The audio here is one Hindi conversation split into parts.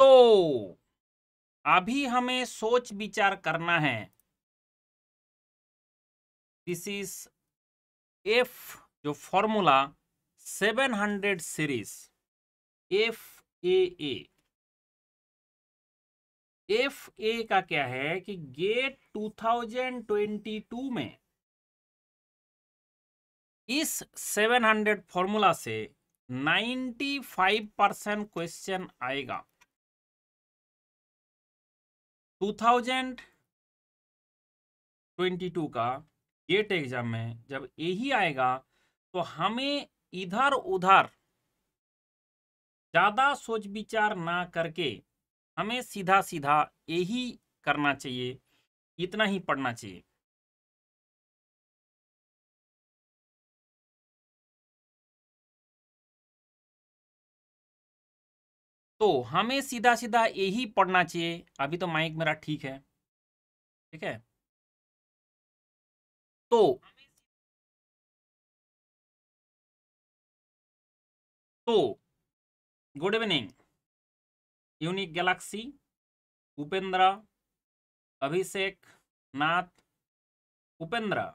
तो अभी हमें सोच विचार करना है दिस इज एफ जो formula 700 series F A A F A का क्या है कि गेट 2022 में इस 700 फॉर्मूला से 95 परसेंट क्वेश्चन आएगा 2022 का गेट एग्जाम में जब यही आएगा तो हमें इधर उधर ज़्यादा सोच विचार ना करके हमें सीधा सीधा यही करना चाहिए इतना ही पढ़ना चाहिए तो हमें सीधा सीधा यही पढ़ना चाहिए अभी तो माइक मेरा ठीक है ठीक है तो तो good evening unique galaxy Upendra Abhishek Nath Upendra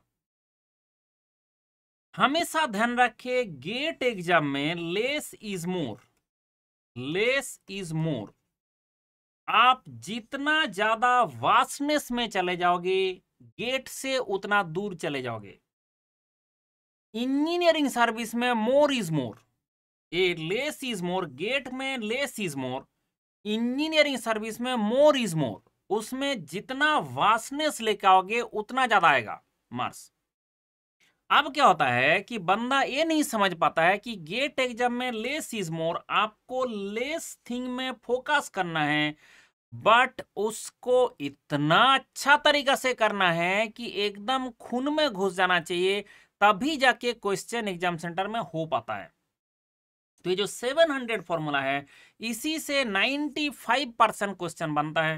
हमेशा ध्यान रखे गेट एग्जाम में less is more less is more आप जितना ज्यादा वास्टनेस में चले जाओगे गेट से उतना दूर चले जाओगे इंजीनियरिंग सर्विस में more is more a less is more GATE में less is more engineering service में मोर इज मोर उसमें जितना वास्टनेस लेके आओगे उतना ज्यादा आएगा मार्स अब क्या होता है कि बंदा ये नहीं समझ पाता है कि गेट एग्जाम में लेस इज मोर आपको लेस थिंग में फोकस करना है बट उसको इतना अच्छा तरीका से करना है कि एकदम खून में घुस जाना चाहिए तभी जाके क्वेश्चन एग्जाम सेंटर में हो पाता है तो ये जो 700 फॉर्मूला है इसी से 95 परसेंट क्वेश्चन बनता है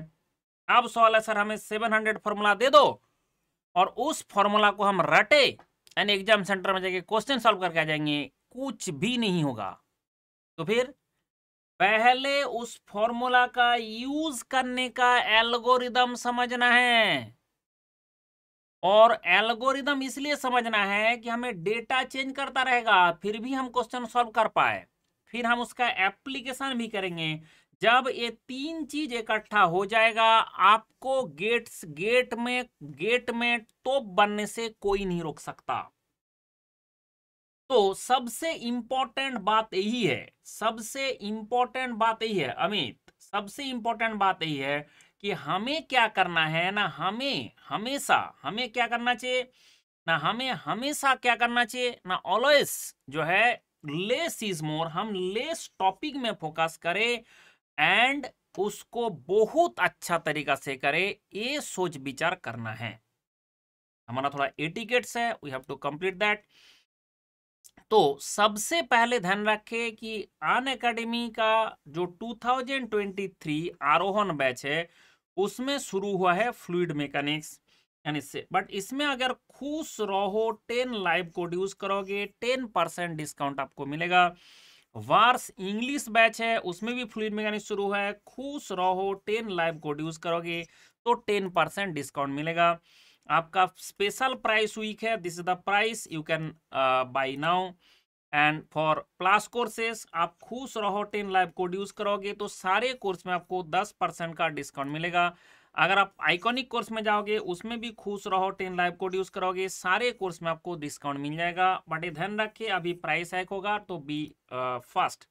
अब सवाल है सर हमें 700 फॉर्मूला दे दो और उस फॉर्मूला को हम रटे यानी एग्जाम सेंटर में जाके क्वेश्चन सॉल्व करके आ जाएंगे कुछ भी नहीं होगा तो फिर पहले उस फॉर्मूला का यूज करने का एल्गोरिदम समझना है और एल्गोरिदम इसलिए समझना है कि हमें डेटा चेंज करता रहेगा फिर भी हम क्वेश्चन सॉल्व कर पाए फिर हम उसका एप्लीकेशन भी करेंगे जब ये तीन चीज इकट्ठा हो जाएगा आपको गेट्स गेट में गेट में टोप बनने से कोई नहीं रोक सकता तो सबसे इंपॉर्टेंट बात यही है सबसे इंपॉर्टेंट बात यही है अमित सबसे इंपॉर्टेंट बात यही है कि हमें क्या करना है ना हमें हमेशा हमें क्या करना चाहिए ना हमें हमेशा क्या करना चाहिए ना ऑलवेज जो है लेस इज मोर हम लेस टॉपिक में फोकस करें एंड उसको बहुत अच्छा तरीका से करे ये सोच विचार करना है हमारा थोड़ा एटिकेट्स है we have to complete that तो सबसे पहले ध्यान रखें कि अन अकेडमी का जो 2023 आरोहण बैच है उसमें शुरू हुआ है फ्लूड मैकेनिक्स यानी से बट इसमें अगर खुश रहो टेन लाइव कोड यूज करोगे टेन परसेंट डिस्काउंट आपको मिलेगा वार्स इंग्लिश बैच है उसमें भी फ्लूड मैकेनिक शुरू है खुश रहो टेन लाइव कोड यूज करोगे तो टेन परसेंट डिस्काउंट मिलेगा आपका स्पेशल प्राइस वीक है this is the price you can buy now and for plus courses आप खुश रहो टेन लाइव कोड यूज करोगे तो सारे कोर्स में आपको दस परसेंट का डिस्काउंट मिलेगा अगर आप आइकॉनिक कोर्स में जाओगे उसमें भी खुश रहो टेन लाइव कोड यूज़ करोगे सारे कोर्स में आपको डिस्काउंट मिल जाएगा बट ये ध्यान रखिए अभी प्राइस हैक होगा तो बी फर्स्ट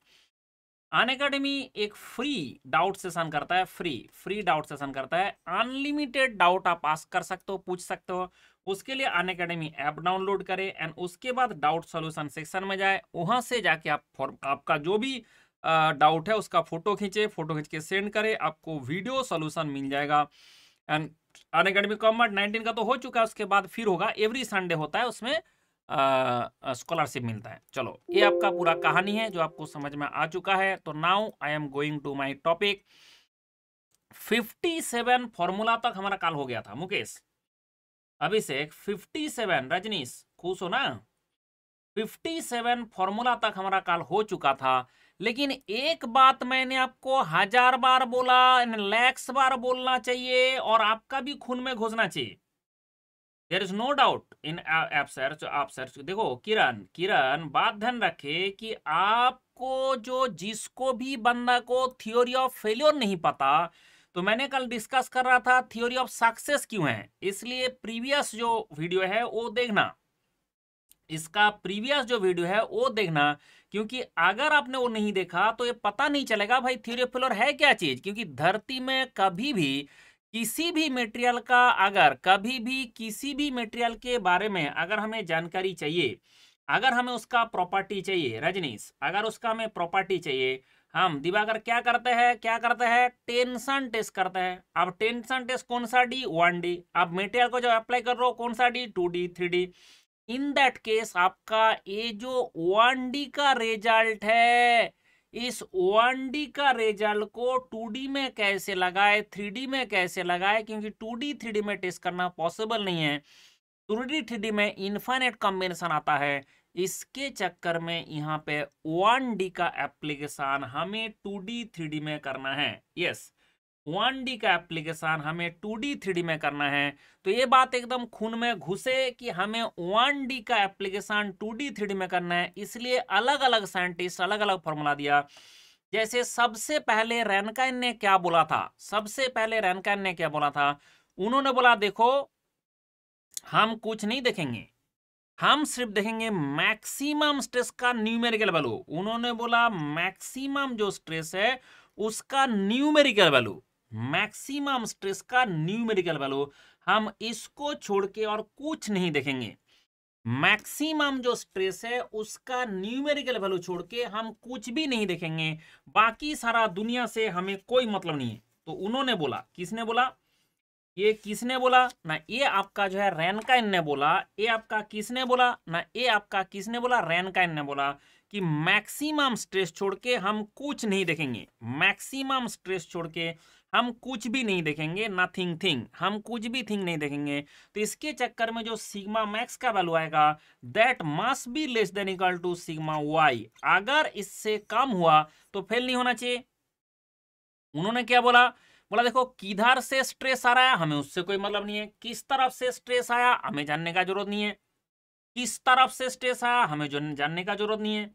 अन अकेडमी एक फ्री डाउट सेशन करता है फ्री फ्री डाउट सेशन करता है अनलिमिटेड डाउट आप आस्क कर सकते हो पूछ सकते हो उसके लिए अन अकेडमी ऐप डाउनलोड करें एंड उसके बाद डाउट सॉल्यूशन सेक्शन में जाए वहां से जाके आप आपका जो भी डाउट है उसका फोटो खींचे फोटो खींच के सेंड करें आपको वीडियो सोल्यूशन मिल जाएगा and Unacademy combat nineteen का तो हो चुका है उसके बाद फिर होगा एवरी संडे होता है उसमें स्कॉलरशिप मिलता है चलो ये आपका पूरा कहानी है जो आपको समझ में आ चुका है तो now I am going to my topic fifty seven formula तक हमारा काल हो गया था मुकेश अभिषेक फिफ्टी सेवन रजनीश खुश हो ना फिफ्टी सेवन फॉर्मूला तक हमारा काल हो चुका था लेकिन एक बात मैंने आपको हजार बार बोला लैक्स बार बोलना चाहिए और आपका भी खून में घुसना चाहिए there is no doubt in app search आप सर्च देखो किरण किरण बात ध्यान रखे कि आपको जो जिसको भी बंदा को थियोरी ऑफ फेल्योर नहीं पता तो मैंने कल डिस्कस कर रहा था थियोरी ऑफ सक्सेस क्यों है इसलिए प्रीवियस जो वीडियो है वो देखना इसका प्रीवियस जो वीडियो है वो देखना क्योंकि अगर आपने वो नहीं देखा तो ये पता नहीं चलेगा भाई थ्योरी ऑफ फ्लोर है क्या चीज क्योंकि धरती में कभी भी किसी भी मटेरियल का अगर कभी भी किसी भी मटेरियल के बारे में अगर हमें जानकारी चाहिए अगर हमें उसका प्रॉपर्टी चाहिए रजनीश अगर उसका हमें प्रॉपर्टी चाहिए हम दिवाकर क्या करते हैं क्या करते हैं टेंशन टेस्ट करते हैं अब टेंशन टेस्ट कौन सा डी वन डी अब मेटेरियल को जब अप्लाई कर रहे हो कौन सा D two D three D in that case आपका ये जो वन डी का रिजल्ट है इस वन डी का रिजल्ट को टू डी में कैसे लगाए थ्री डी में कैसे लगाए क्योंकि टू डी थ्री डी में टेस्ट करना पॉसिबल नहीं है टू डी थ्री डी में इन्फाइनेट कॉम्बिनेशन आता है इसके चक्कर में यहाँ पे वन डी का एप्लीकेशन हमें टू डी थ्री डी में करना है यस वन डी का एप्लीकेशन हमें टू डी थ्री डी में करना है तो ये बात एकदम खून में घुसे कि हमें वन डी का application two D three D में करना है इसलिए अलग अलग साइंटिस्ट अलग अलग फॉर्मूला दिया जैसे सबसे पहले रैनकाइन ने क्या बोला था सबसे पहले रैनकाइन ने क्या बोला था उन्होंने बोला देखो हम कुछ नहीं देखेंगे हम सिर्फ देखेंगे मैक्सिमम स्ट्रेस का न्यूमेरिकल वैल्यू उन्होंने बोला मैक्सिमम जो स्ट्रेस है उसका न्यूमेरिकल वैल्यू मैक्सिमम स्ट्रेस का न्यूमेरिकल वैल्यू हम इसको छोड़ के और कुछ नहीं देखेंगे मैक्सिमम जो स्ट्रेस है उसका न्यूमेरिकल वैल्यू छोड़ के हम कुछ भी नहीं देखेंगे बाकी सारा दुनिया से हमें कोई मतलब नहीं है तो उन्होंने बोला किसने बोला ये किसने बोला ना ये आपका जो है रैनकाइन ने बोला ये आपका किसने बोला ना ये आपका किसने बोला रैनकाइन ने बोला कि मैक्सिमम स्ट्रेस छोड़ के हम कुछ नहीं देखेंगे मैक्सिमम स्ट्रेस छोड़ के हम कुछ भी नहीं देखेंगे नथिंग थिंग हम कुछ भी थिंग नहीं देखेंगे तो इसके चक्कर में जो सिग्मा मैक्स का वैल्यू आएगा that must be less than equal to sigma Y अगर इससे कम हुआ तो फेल नहीं होना चाहिए उन्होंने क्या बोला बोला देखो किधर से स्ट्रेस आ रहा है हमें उससे कोई मतलब नहीं है किस तरफ से स्ट्रेस आया हमें जानने का जरूरत नहीं है किस तरफ से स्ट्रेस आया हमें जानने का जरूरत नहीं है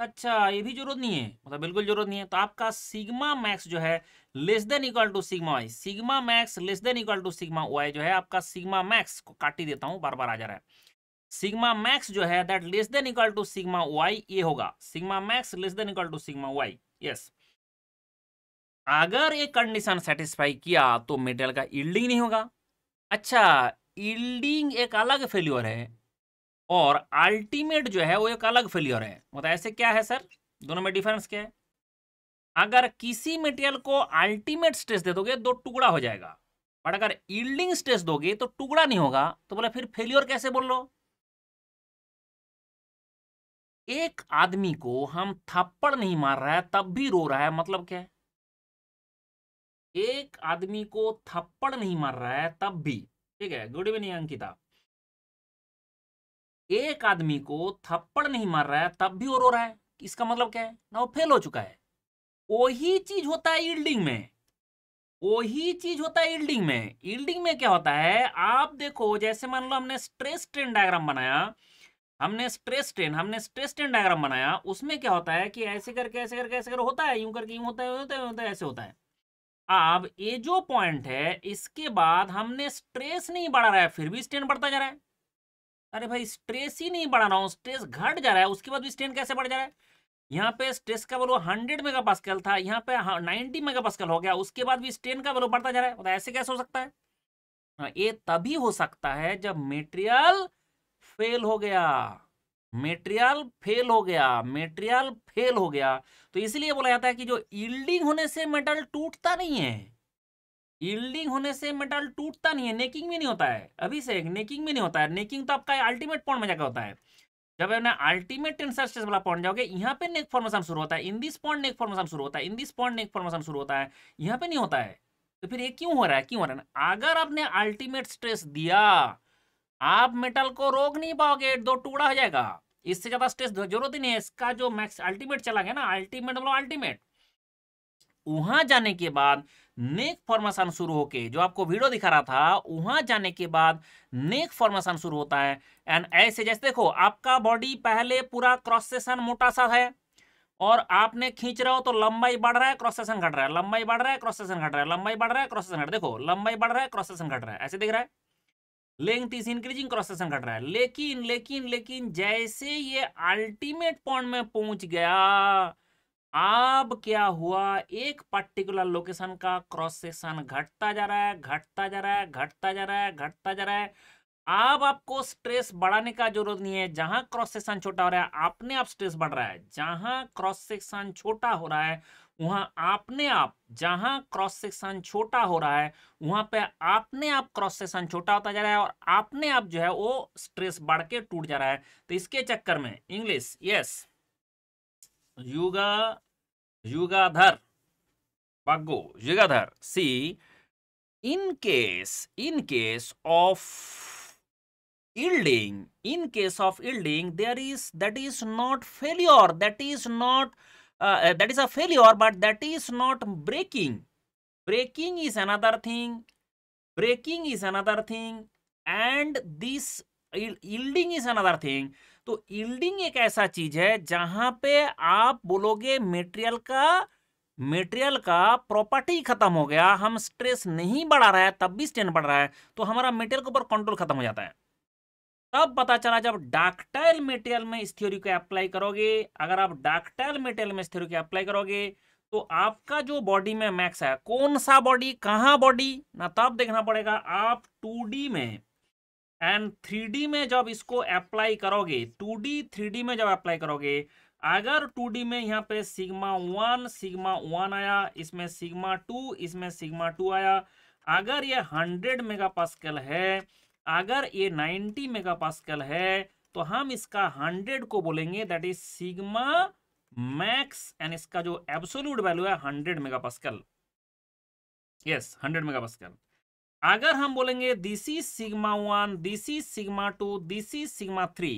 अच्छा ये भी जरूरत नहीं है मतलब बिल्कुल जरूरत नहीं है तो आपका सिग्मा मैक्स जो है less than equal to sigma Y sigma max less than equal to sigma Y जो है आपका सिग्मा मैक्स को काट ही देता हूँ बार बार आ जा रहा है सिग्मा मैक्स जो है that less than equal to sigma Y ये होगा sigma max less than equal to sigma Y yes अगर ये कंडीशन सेटिस्फाई किया तो मेटेरियल का ईल्डिंग नहीं होगा अच्छा ईल्डिंग एक अलग फेल्योर है और अल्टीमेट जो है वो एक अलग फेलियर है मतलब ऐसे क्या है सर दोनों में डिफरेंस क्या है अगर किसी मेटेरियल को अल्टीमेट स्ट्रेस दे दोगे तो टुकड़ा हो जाएगा बट अगर ईल्डिंग स्ट्रेस दोगे तो टुकड़ा नहीं होगा तो बोला फिर फेलियर कैसे बोल लो एक आदमी को हम थप्पड़ नहीं मार रहा है तब भी रो रहा है मतलब क्या है एक आदमी को थप्पड़ नहीं मार रहा है तब भी ठीक है गुड इवनिंग अंकिता एक आदमी को थप्पड़ नहीं मार रहा है तब भी वो रो रहा है इसका मतलब क्या है ना वो फेल हो चुका है वही चीज होता है इल्डिंग में वही चीज होता है इल्डिंग में इल्डिंग में क्या होता है आप देखो जैसे मान लो हमने स्ट्रेस ट्रेन डायग्राम बनाया हमने स्ट्रेस ट्रेन हमने स्ट्रेस ट्रेन डायग्राम बनाया उसमें क्या होता है कि ऐसे करके ऐसे करके ऐसे कर होता है यूं करके यूं होता है होता है होता है ऐसे होता है अब ये जो पॉइंट है इसके बाद हमने स्ट्रेस नहीं बढ़ा रहा है फिर भी स्ट्रेन बढ़ता जा रहा है अरे भाई स्ट्रेस ही नहीं बढ़ा रहा हूँ स्ट्रेस घट जा रहा है उसके बाद भी स्ट्रेन कैसे बढ़ जा रहा है यहाँ पे स्ट्रेस का बोलो हंड्रेड मेगा पास्कल था यहाँ पे हाँ, नाइनटी मेगा पास्कल हो गया उसके बाद भी स्ट्रेन का बोलो बढ़ता जा रहा है ऐसे कैसे हो सकता है हाँ, ये तभी हो सकता है जब मेटेरियल फेल हो गया मेटेरियल फेल हो गया मेटेरियल फेल हो गया तो इसलिए बोला जाता है कि जो इल्डिंग होने से मेटल टूटता नहीं है यील्डिंग होने से मेटल टूटता नहीं है नेकिंग भी नहीं होता है अभी से नेकिंग भी नहीं होता है नेकिंग तो आपका अल्टीमेट पॉइंट में जाकर होता है जब अपने अल्टीमेट टेंसर स्ट्रेस वाला पॉइंट जाओगे यहाँ पे नेक फॉर्मेशन शुरू होता है in this point neck formation शुरू होता है in this point neck formation शुरू होता है यहाँ पे नहीं होता है तो फिर ये क्यों हो रहा है क्यों हो रहा है अगर आपने अल्टीमेट स्ट्रेस दिया आप मेटल को रोक नहीं पाओगे दो टुकड़ा हो जाएगा इससे ज्यादा स्ट्रेस जरूरत ही नहीं है इसका जो मैक्स अल्टीमेट चला गया ना अल्टीमेट मतलब अल्टीमेट वहां जाने के बाद नेक फॉर्मेशन शुरू होके जो आपको वीडियो दिखा रहा था वहां जाने के बाद नेक फॉर्मेशन शुरू होता है एंड ऐसे जैसे देखो आपका बॉडी पहले पूरा क्रॉस मोटा सा है और आपने खींच रहे हो तो लंबाई बढ़ रहा है क्रॉस घट रहा है लंबाई बढ़ रहा है क्रॉस घट रहा है लंबाई बढ़ रहा है क्रॉस सेशन घट देखो लंबाई बढ़ रहा है क्रॉस घट रहा है ऐसे दिख रहा है लेंथ इज इंक्रीजिंग क्रॉस घट रहा है लेकिन लेकिन लेकिन जैसे ये अल्टीमेट पॉइंट में पहुंच गया अब क्या हुआ एक पर्टिकुलर लोकेशन का क्रॉस सेक्शन घटता जा रहा है घटता जा रहा है घटता जा रहा है घटता जा रहा है अब आपको स्ट्रेस बढ़ाने का जरूरत नहीं है जहां क्रॉस सेक्शन छोटा हो रहा है आपने आप स्ट्रेस बढ़ रहा है जहां क्रॉस सेक्शन छोटा हो रहा है वहां आपने आप जहां क्रॉस सेक्शन छोटा हो रहा है वहां पे आपने आप क्रॉस सेक्शन छोटा होता जा रहा है और आपने आप जो है वो स्ट्रेस बढ़ के टूट जा रहा है तो इसके चक्कर में इंग्लिश यस युगा Yugadhar. Bago. Yugadhar. See, in case, in case of yielding, in case of yielding, there is, that is not failure, that is not, uh, uh that is a failure, but that is not breaking. Breaking is another thing. Breaking is another thing. And this yielding is another thing. तो ईल्डिंग एक ऐसा चीज है जहां पे आप बोलोगे मेटेरियल का मेटेरियल का प्रॉपर्टी खत्म हो गया हम स्ट्रेस नहीं बढ़ा रहा है तब भी स्ट्रेन बढ़ रहा है तो हमारा मेटेरियल के ऊपर कंट्रोल खत्म हो जाता है तब पता चला जब डाक्टाइल मेटेरियल में इस थ्योरी को अप्लाई करोगे अगर आप डाक्टाइल मेटेरियल में इस थ्योरी को अप्लाई करोगे तो आपका जो बॉडी में मैक्स है कौन सा बॉडी कहाँ बॉडी ना तब देखना पड़ेगा आप टू में एंड थ्री में जब इसको अप्लाई करोगे टू डी थ्री में जब अप्लाई करोगे अगर टू डी में यहाँ पे सिग्मा वन सिग्मा वन आया इसमें सिग्मा टू इसमें सिग्मा टू आया अगर ये हंड्रेड मेगा है अगर ये नाइनटी मेगा है तो हम इसका हंड्रेड को बोलेंगे that is sigma max and इसका जो एब्सोल्यूट वैल्यू है hundred mega pascal yes hundred mega pascal अगर हम बोलेंगे दिसी सिग्मा वन दिसी सिग्मा टू दिसी सिग्मा थ्री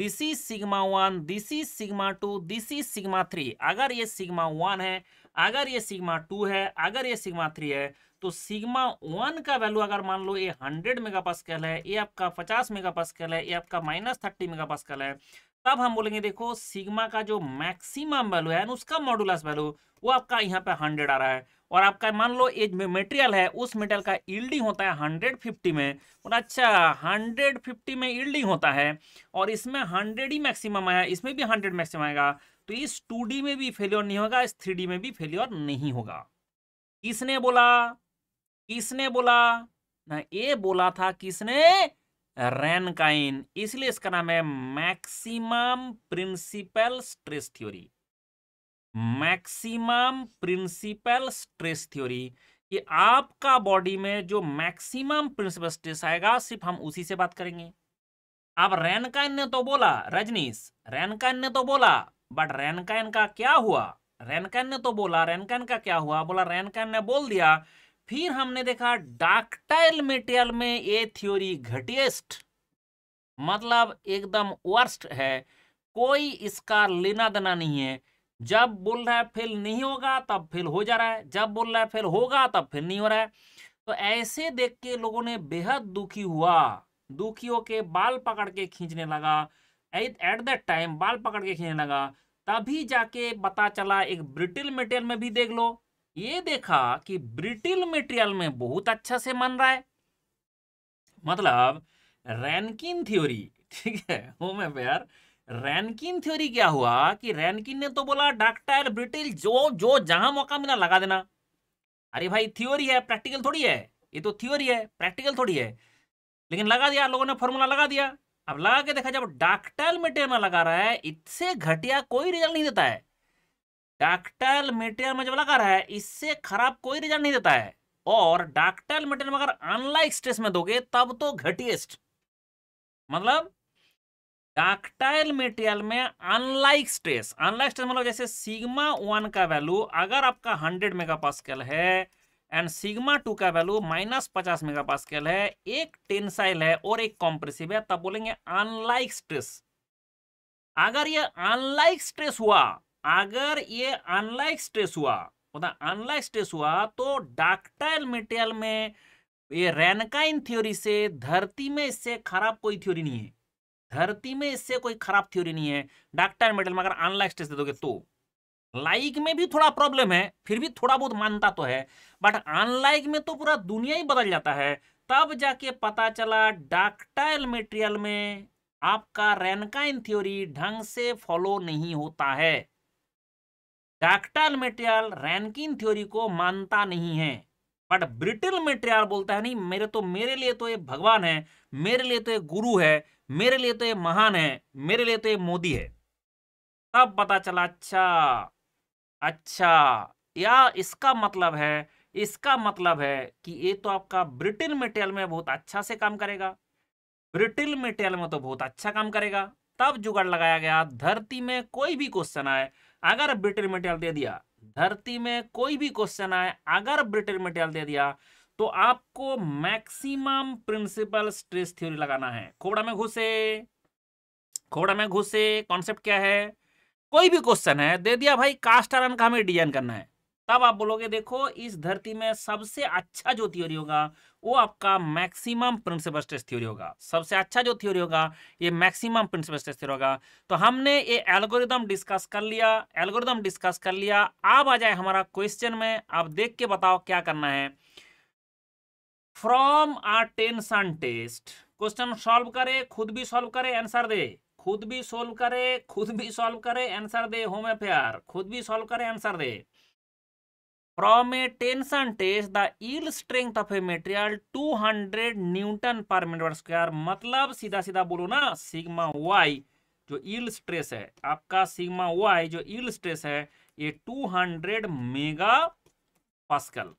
दिसी सिग्मा वन दिसी सिग्मा टू दिसी सिग्मा थ्री अगर ये सिग्मा वन है अगर ये सिग्मा टू है अगर ये सिग्मा थ्री है तो सिग्मा वन का वैल्यू अगर मान लो ये हंड्रेड मेगा पास्कल है ये आपका पचास मेगा पास्कल है ये आपका माइनस थर्टी मेगा पास्कल है तब हम बोलेंगे देखो सिग्मा का जो मैक्सिमम वैल्यू है उसका मॉडुलस वैल्यू वो आपका यहाँ पे हंड्रेड आ रहा है और आपका मान लो ये मेटेरियल है उस मेटल का ईल्डिंग होता है हंड्रेड फिफ्टी में और अच्छा हंड्रेड फिफ्टी में ईल्डिंग होता है और इसमें हंड्रेड ही मैक्सिमम आया इसमें भी हंड्रेड मैक्सिमम आएगा तो इस टू में भी फेल्योर नहीं होगा इस थ्री में भी फेल्योर नहीं होगा किसने बोला किसने बोला ना ये बोला था किसने रैनकाइन इसलिए इसका नाम है maximum principal stress theory maximum principal stress theory कि आपका बॉडी में जो मैक्सिमम प्रिंसिपल स्ट्रेस आएगा सिर्फ हम उसी से बात करेंगे अब रैनकाइन ने तो बोला रजनीश रैनकाइन ने तो बोला बट रैनकाइन का क्या हुआ रैनकाइन ने तो बोला रैनकाइन का क्या हुआ बोला रैनकाइन ने बोल दिया फिर हमने देखा डाक्टाइल मेटेरियल में ये थ्योरी घटिएस्ट मतलब एकदम वर्स्ट है कोई इसका लेना देना नहीं है जब बोल रहा है फेल नहीं होगा तब फेल हो जा रहा है जब बोल रहा है फेल होगा तब फेल नहीं हो रहा है तो ऐसे देख के लोगों ने बेहद दुखी हुआ दुखी होके बाल पकड़ के खींचने लगा एट दैट टाइम बाल पकड़ के खींचने लगा तभी जाके पता चला एक ब्रिटिल मटेरियल में भी देख लो ये देखा कि ब्रिटिल मटेरियल में बहुत अच्छा से मन रहा है मतलब रैनकिन थ्योरी ठीक है मैं प्यार रैनकिन थ्योरी क्या हुआ कि रैनकिन ने तो बोला डॉक्टर ब्रिटिल जो जो जहां मौका मिला लगा देना अरे भाई थ्योरी है प्रैक्टिकल थोड़ी है ये तो थ्योरी है प्रैक्टिकल थोड़ी है लेकिन लगा दिया लोगों ने फॉर्मूला लगा दिया अब लगा के देखा जब डाकटाइल मेटेरियल में लगा रहा है इससे घटिया कोई रिजल्ट नहीं देता है डाक्टल मेटेरियल में जब लगा रहा है इससे खराब कोई रिजल्ट नहीं देता है और डाकटाइल मेटेरियल में अगर अनलाइक स्ट्रेस में दोगे तब तो घटिएस्ट मतलब डाक्टाइल मेटेरियल में अनलाइक स्ट्रेस अनलाइक स्ट्रेस मतलब जैसे सिग्मा वन का वैल्यू अगर आपका हंड्रेड मेगा पास्कल है एंड सिग्मा टू का वैल्यू माइनस पचास मेगा पास्कल है एक टेंसाइल है और एक कॉम्प्रेसिव है तब बोलेंगे अनलाइक स्ट्रेस अगर ये अनलाइक स्ट्रेस हुआ अगर ये अनलाइक स्ट्रेस हुआ मतलब अनलाइक स्ट्रेस हुआ तो डाक्टाइल मेटेरियल में ये रेनकाइन थ्योरी से धरती में इससे खराब कोई थ्योरी नहीं है धरती में इससे कोई खराब थ्योरी नहीं है डॉक्टर मेडल में अगर अनलाइक टेस्ट दे दोगे तो लाइक में भी थोड़ा प्रॉब्लम है फिर भी थोड़ा बहुत मानता तो है बट अनलाइक में तो पूरा दुनिया ही बदल जाता है तब जाके पता चला डाक्टाइल मेटेरियल में आपका रेनकाइन थ्योरी ढंग से फॉलो नहीं होता है डाक्टाइल मेटेरियल रैनकिन थ्योरी को मानता नहीं है बट ब्रिटिल मेट्रियार बोलता है नहीं मेरे तो मेरे लिए तो ये भगवान है मेरे लिए तो ये गुरु है मेरे लिए तो ये महान है मेरे लिए तो ये मोदी है तब पता चला अच्छा अच्छा या इसका मतलब है इसका मतलब है कि ये तो आपका ब्रिटिल मेटेरियल में बहुत अच्छा से काम करेगा ब्रिटिल मेटेरियल में तो बहुत अच्छा काम करेगा तब जुगाड़ लगाया गया धरती में कोई भी क्वेश्चन आए अगर ब्रिटिल मेटेरियल दे दिया धरती में कोई भी क्वेश्चन आए अगर ब्रिटेन मटेरियल दे दिया तो आपको मैक्सिमम प्रिंसिपल स्ट्रेस थ्योरी लगाना है खोबड़ा में घुसे खोबड़ा में घुसे कॉन्सेप्ट क्या है कोई भी क्वेश्चन है दे दिया भाई कास्ट आयरन का हमें डिजाइन करना है तब आप बोलोगे देखो इस धरती में सबसे अच्छा जो थ्योरी होगा वो आपका मैक्सिमम प्रिंसिपल स्ट्रेस थ्योरी होगा सबसे अच्छा जो थ्योरी होगा ये मैक्सिमम प्रिंसिपल स्ट्रेस थ्योरी होगा तो हमने ये एल्गोरिदम डिस्कस कर लिया एल्गोरिदम डिस्कस कर लिया अब आ जाए हमारा क्वेश्चन में आप देख के बताओ क्या करना है from a tension test question solve करे खुद भी सॉल्व करे आंसर दे खुद भी सोल्व करे खुद भी सॉल्व करे आंसर दे होम अफेयर खुद भी सॉल्व करे आंसर दे from a tension test the yield strength of a material 200 newton per metre square मतलब सीधा सीधा बोलो ना सिग्मा वाई जो ईल स्ट्रेस है आपका सिग्मा वाई जो ईल स्ट्रेस है ये 200 mega pascal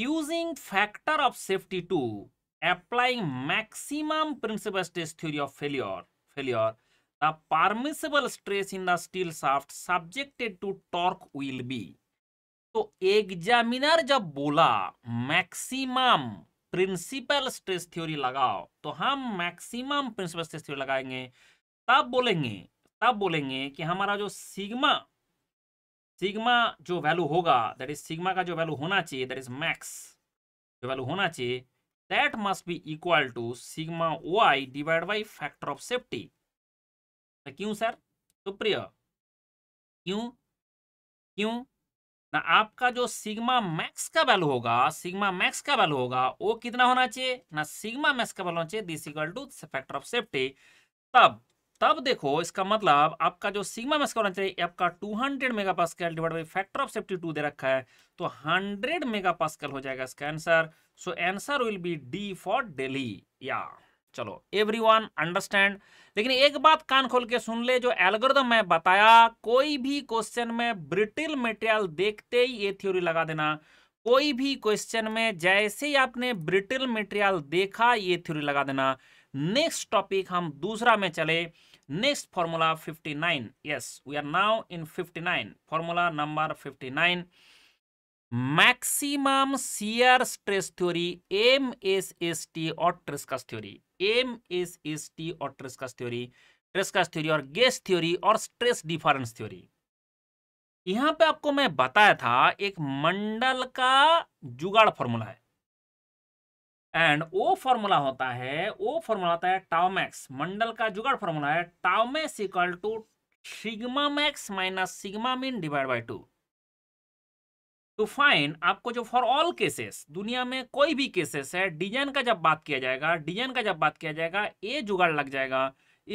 using factor of safety two applying maximum principal stress theory of failure failure the permissible stress in the steel shaft subjected to torque will be तो एग्जामिनर जब बोला मैक्सिमम प्रिंसिपल स्ट्रेस थ्योरी लगाओ तो हम मैक्सिमम प्रिंसिपल स्ट्रेस थ्योरी लगाएंगे तब बोलेंगे तब बोलेंगे कि हमारा जो सिग्मा सिग्मा जो वैल्यू होगा दैट इज सिग्मा का जो वैल्यू होना चाहिए दैट इज मैक्स जो वैल्यू होना चाहिए that must be equal to sigma Y divide by factor of safety क्यों सर सुप्रिय क्यों क्यों ना आपका जो सिग्मा मैक्स का वैल्यू होगा सिग्मा मैक्स का वैल्यू होगा वो कितना होना चाहिए ना सिग्मा मैक्स का वैल्यू होना चाहिए this equal to factor of safety तब तब देखो इसका मतलब आपका जो सिग्मा मैक्स का होना चाहिए आपका 200 mega pascal divide by factor of safety two दे रखा है तो 100 मेगा पास्कल हो जाएगा इसका answer so answer will be D for Delhi या चलो एवरी वन अंडरस्टैंड लेकिन एक बात कान खोल के सुन ले जो एल्गोरिदम मैं बताया कोई भी क्वेश्चन में ब्रिटिल मटेरियल देखते ही ये थ्योरी लगा देना कोई भी क्वेश्चन में जैसे ही आपने ब्रिटिल मटेरियल देखा ये थ्योरी लगा देना नेक्स्ट टॉपिक हम दूसरा में चले next formula 59 yes we are now in 59 formula number 59 maximum shear stress theory M S S T और Tresca's theory M S S T और ट्रिस्कस थ्योरी ट्रिस्कस थ्योरी और गेस थ्योरी और स्ट्रेस डिफरेंस थ्योरी यहां पे आपको मैं बताया था एक मंडल का जुगाड़ फॉर्मूला है एंड ओ फॉर्मूला होता है वो फॉर्मूला होता है टाउमैक्स मंडल का जुगाड़ फॉर्मूला है tau max equal to sigma max minus sigma mean divide by two two तो फाइंड आपको जो फॉर ऑल केसेस दुनिया में कोई भी केसेस है डिजाइन का जब बात किया जाएगा डिजाइन का जब बात किया जाएगा ए जुगाड़ लग जाएगा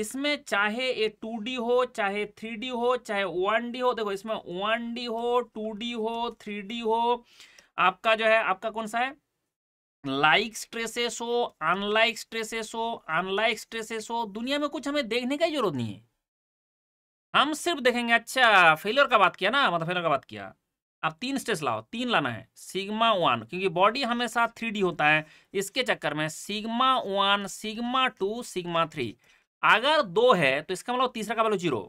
इसमें चाहे ए टू डी हो चाहे थ्री डी हो चाहे वन डी हो देखो इसमें वन डी हो टू डी हो थ्री डी हो आपका जो है आपका कौन सा है लाइक स्ट्रेसेस हो अनलाइक स्ट्रेसेस हो अनलाइक स्ट्रेसेस हो दुनिया में कुछ हमें देखने का ही जरूरत नहीं है हम सिर्फ देखेंगे अच्छा फेलियर का बात किया ना मतलब फेलियर का बात किया आप तीन स्टेज लाओ तीन लाना है सिग्मा वन क्योंकि बॉडी हमेशा थ्री होता है इसके चक्कर में sigma one sigma two sigma three अगर दो है तो इसका मतलब तीसरा का वैल्यू जीरो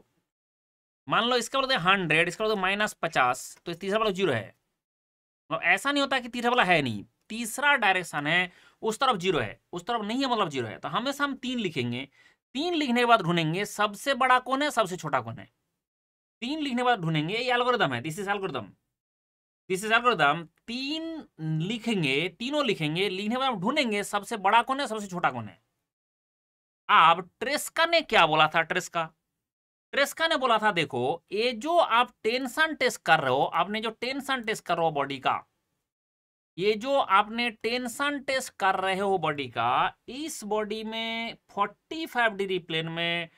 मान लो इसका मतलब हंड्रेड इसका मतलब माइनस पचास तो तीसरा वाला जीरो है मतलब ऐसा नहीं होता कि तीसरा वाला है नहीं तीसरा डायरेक्शन है उस तरफ जीरो है उस तरफ नहीं है मतलब जीरो है तो हमेशा हम तीन लिखेंगे तीन लिखने के बाद ढूंढेंगे सबसे बड़ा कौन है सबसे छोटा कौन है तीन लिखने के बाद ढूंढेंगे ये एल्गोरिदम है this is algorithm this is algorithm तीन लिखेंगे तीनों लिखेंगे लिखने में हम ढूंढेंगे सबसे बड़ा कौन है सबसे छोटा कौन है आप ट्रेस्का ने क्या बोला था ट्रेस्का ट्रेस्का ने बोला था देखो ये जो आप टेंशन टेस्ट कर रहे हो आपने जो टेंशन टेस्ट कर रहे हो बॉडी का ये जो आपने टेंशन टेस्ट कर रहे हो बॉडी का इस बॉडी में 45 डिग्री प्लेन में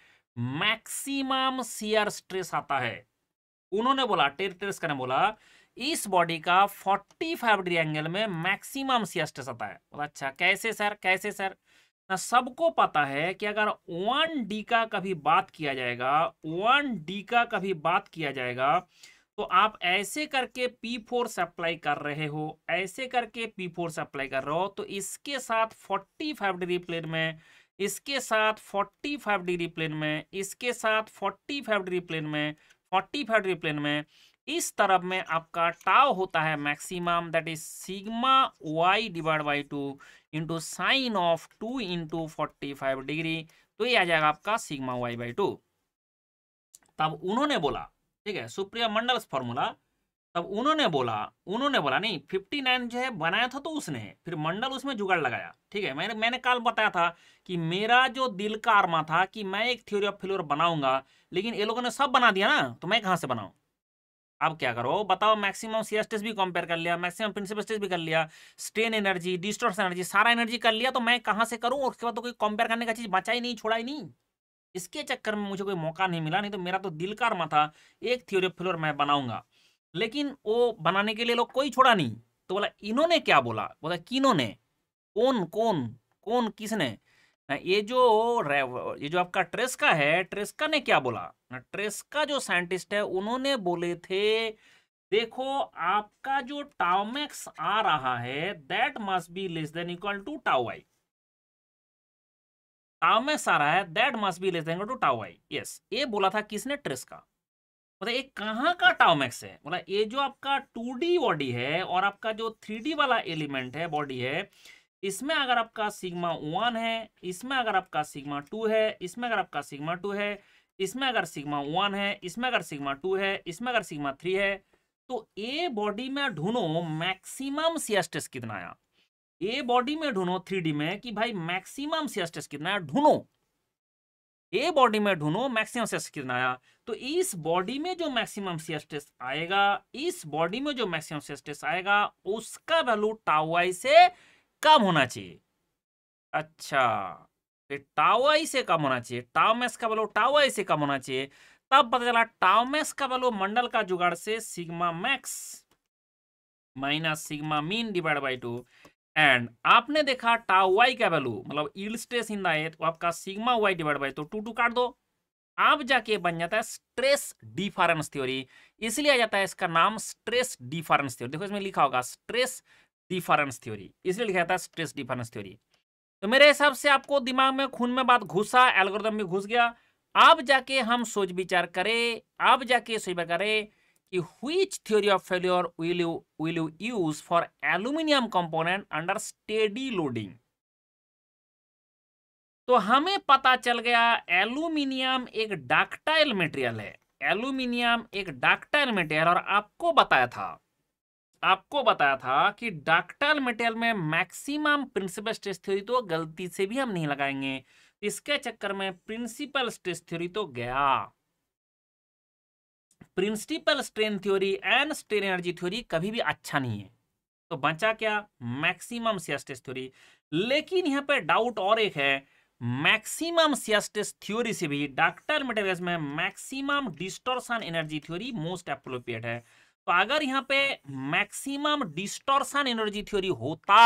मैक्सिमम सीयर स्ट्रेस आता है उन्होंने बोला टेर टेस्ट ने बोला इस बॉडी का 45 डिग्री एंगल में मैक्सिमम सी आता है अच्छा कैसे सर कैसे सर सबको पता है कि अगर वन डी का कभी बात किया जाएगा वन डी का कभी बात किया जाएगा तो आप ऐसे करके पी फोर सप्लाई कर रहे हो ऐसे करके पी फोर सप्लाई कर रहे हो तो इसके साथ फोर्टी फाइव डिग्री प्लेन में इसके साथ फोर्टी फाइव डिग्री प्लेन में इसके साथ फोर्टी फाइव डिग्री प्लेन में फोर्टी फाइव डिग्री प्लेन में इस तरफ में आपका टाव होता है maximum that is sigma Y divide by two into sine of two into forty five degree तो ये आ जाएगा आपका सिग्मा वाई बाई टू तब उन्होंने बोला ठीक है सुप्रिया मंडल फॉर्मूला तब उन्होंने बोला उन्होंने बोला नहीं फिफ्टी नाइन जो है बनाया था तो उसने फिर मंडल उसमें जुगाड़ लगाया ठीक है मैंने मैंने कल बताया था कि मेरा जो दिल का आरमा था कि मैं एक थ्योरी ऑफ फेल्योर बनाऊंगा लेकिन ये लोगों ने सब बना दिया ना तो मैं कहाँ से बनाऊँ अब क्या करो बताओ मैक्सिमम सी एस भी कंपेयर कर लिया मैक्सिमम प्रिंसिपल स्टेज भी कर लिया स्ट्रेन एनर्जी डिस्टोर्स एनर्जी सारा एनर्जी कर लिया तो मैं कहाँ से करूँ और उसके बाद तो कोई कंपेयर करने का चीज़ बचा ही नहीं छोड़ा ही नहीं इसके चक्कर में मुझे कोई मौका नहीं मिला नहीं तो मेरा तो दिल का अरमा था एक थ्योरी फ्लोर मैं बनाऊंगा लेकिन वो बनाने के लिए लोग कोई छोड़ा नहीं तो बोला इन्होंने क्या बोला बोला किनों ने कौन कौन कौन किसने ये जो ये जो आपका ट्रेस्का है ट्रेस्का ने क्या बोला ट्रेस्का जो साइंटिस्ट है उन्होंने बोले थे देखो आपका जो टाउमेक्स आ रहा है that must be less than equal to tau Y tau max आ रहा है that must be less than equal to tau Y yes ये बोला था किसने ट्रेस्का मतलब ये कहाँ का टाउमेक्स है मतलब ये जो आपका टू बॉडी है और आपका जो थ्री वाला एलिमेंट है बॉडी है इसमें अगर आपका सिग्मा वन है इसमें अगर आपका सिग्मा टू है इसमें अगर आपका सिग्मा टू है इसमें अगर सिग्मा वन है इसमें अगर सिग्मा टू है इसमें अगर सिग्मा थ्री है तो ए बॉडी में ढूंढो मैक्सिमम सिया स्ट्रेस कितना आया ए बॉडी में ढूंढो थ्री में कि भाई मैक्सिमम सिया स्ट्रेस कितना आया ढूंढो ए बॉडी में ढूंढो मैक्सिमम सीएसटेस कितना आया तो इस बॉडी में जो मैक्सिमम सिया स्ट्रेस आएगा इस बॉडी में जो मैक्सिमम सिया स्ट्रेस आएगा उसका वैल्यू टाउ आई से कम होना चाहिए अच्छा फिर तो टाओ आई से कम होना चाहिए टाओ मैस का बलो टाओ आई से कम होना चाहिए तब पता चला टाओ मैस का बलो मंडल का जुगाड़ से sigma max minus sigma mean divide by two and आपने देखा टाओ वाई का वैल्यू मतलब yield stress in the air तो आपका सिग्मा वाई डिवाइड बाई तो टू टू काट दो आप जाके बन जाता है स्ट्रेस डिफरेंस थ्योरी इसलिए आ जाता है इसका नाम स्ट्रेस डिफरेंस थ्योरी देखो इसमें लिखा होगा स्ट्रेस डिफरेंस थ्योरी इसलिए लिखा जाता है स्ट्रेस डिफरेंस थ्योरी तो मेरे हिसाब से आपको दिमाग में खून में बात घुसा एल्गोरिदम भी घुस गया अब जाके हम सोच विचार करें अब जाके सोच विचार करें कि which theory of failure will you will you use for aluminium component under steady loading तो हमें पता चल गया एल्यूमिनियम एक डाक्टाइल मटेरियल है एल्यूमिनियम एक डाक्टाइल मटेरियल और आपको बताया था आपको बताया था कि डाक्टल मेटेरियल में मैक्सिमम प्रिंसिपल स्ट्रेस थ्योरी तो गलती से भी हम नहीं लगाएंगे इसके चक्कर में प्रिंसिपल स्ट्रेस थ्योरी तो गया principal strain theory and strain energy theory कभी भी अच्छा नहीं है तो बचा क्या मैक्सिमम सिया स्ट्रेस थ्योरी लेकिन यहां पर डाउट और एक है मैक्सिमम सियास्टेस थ्योरी से भी डॉक्टर मेटेरियल में maximum distortion energy theory most appropriate है तो अगर यहाँ पे मैक्सिमम डिस्टॉर्शन एनर्जी थ्योरी होता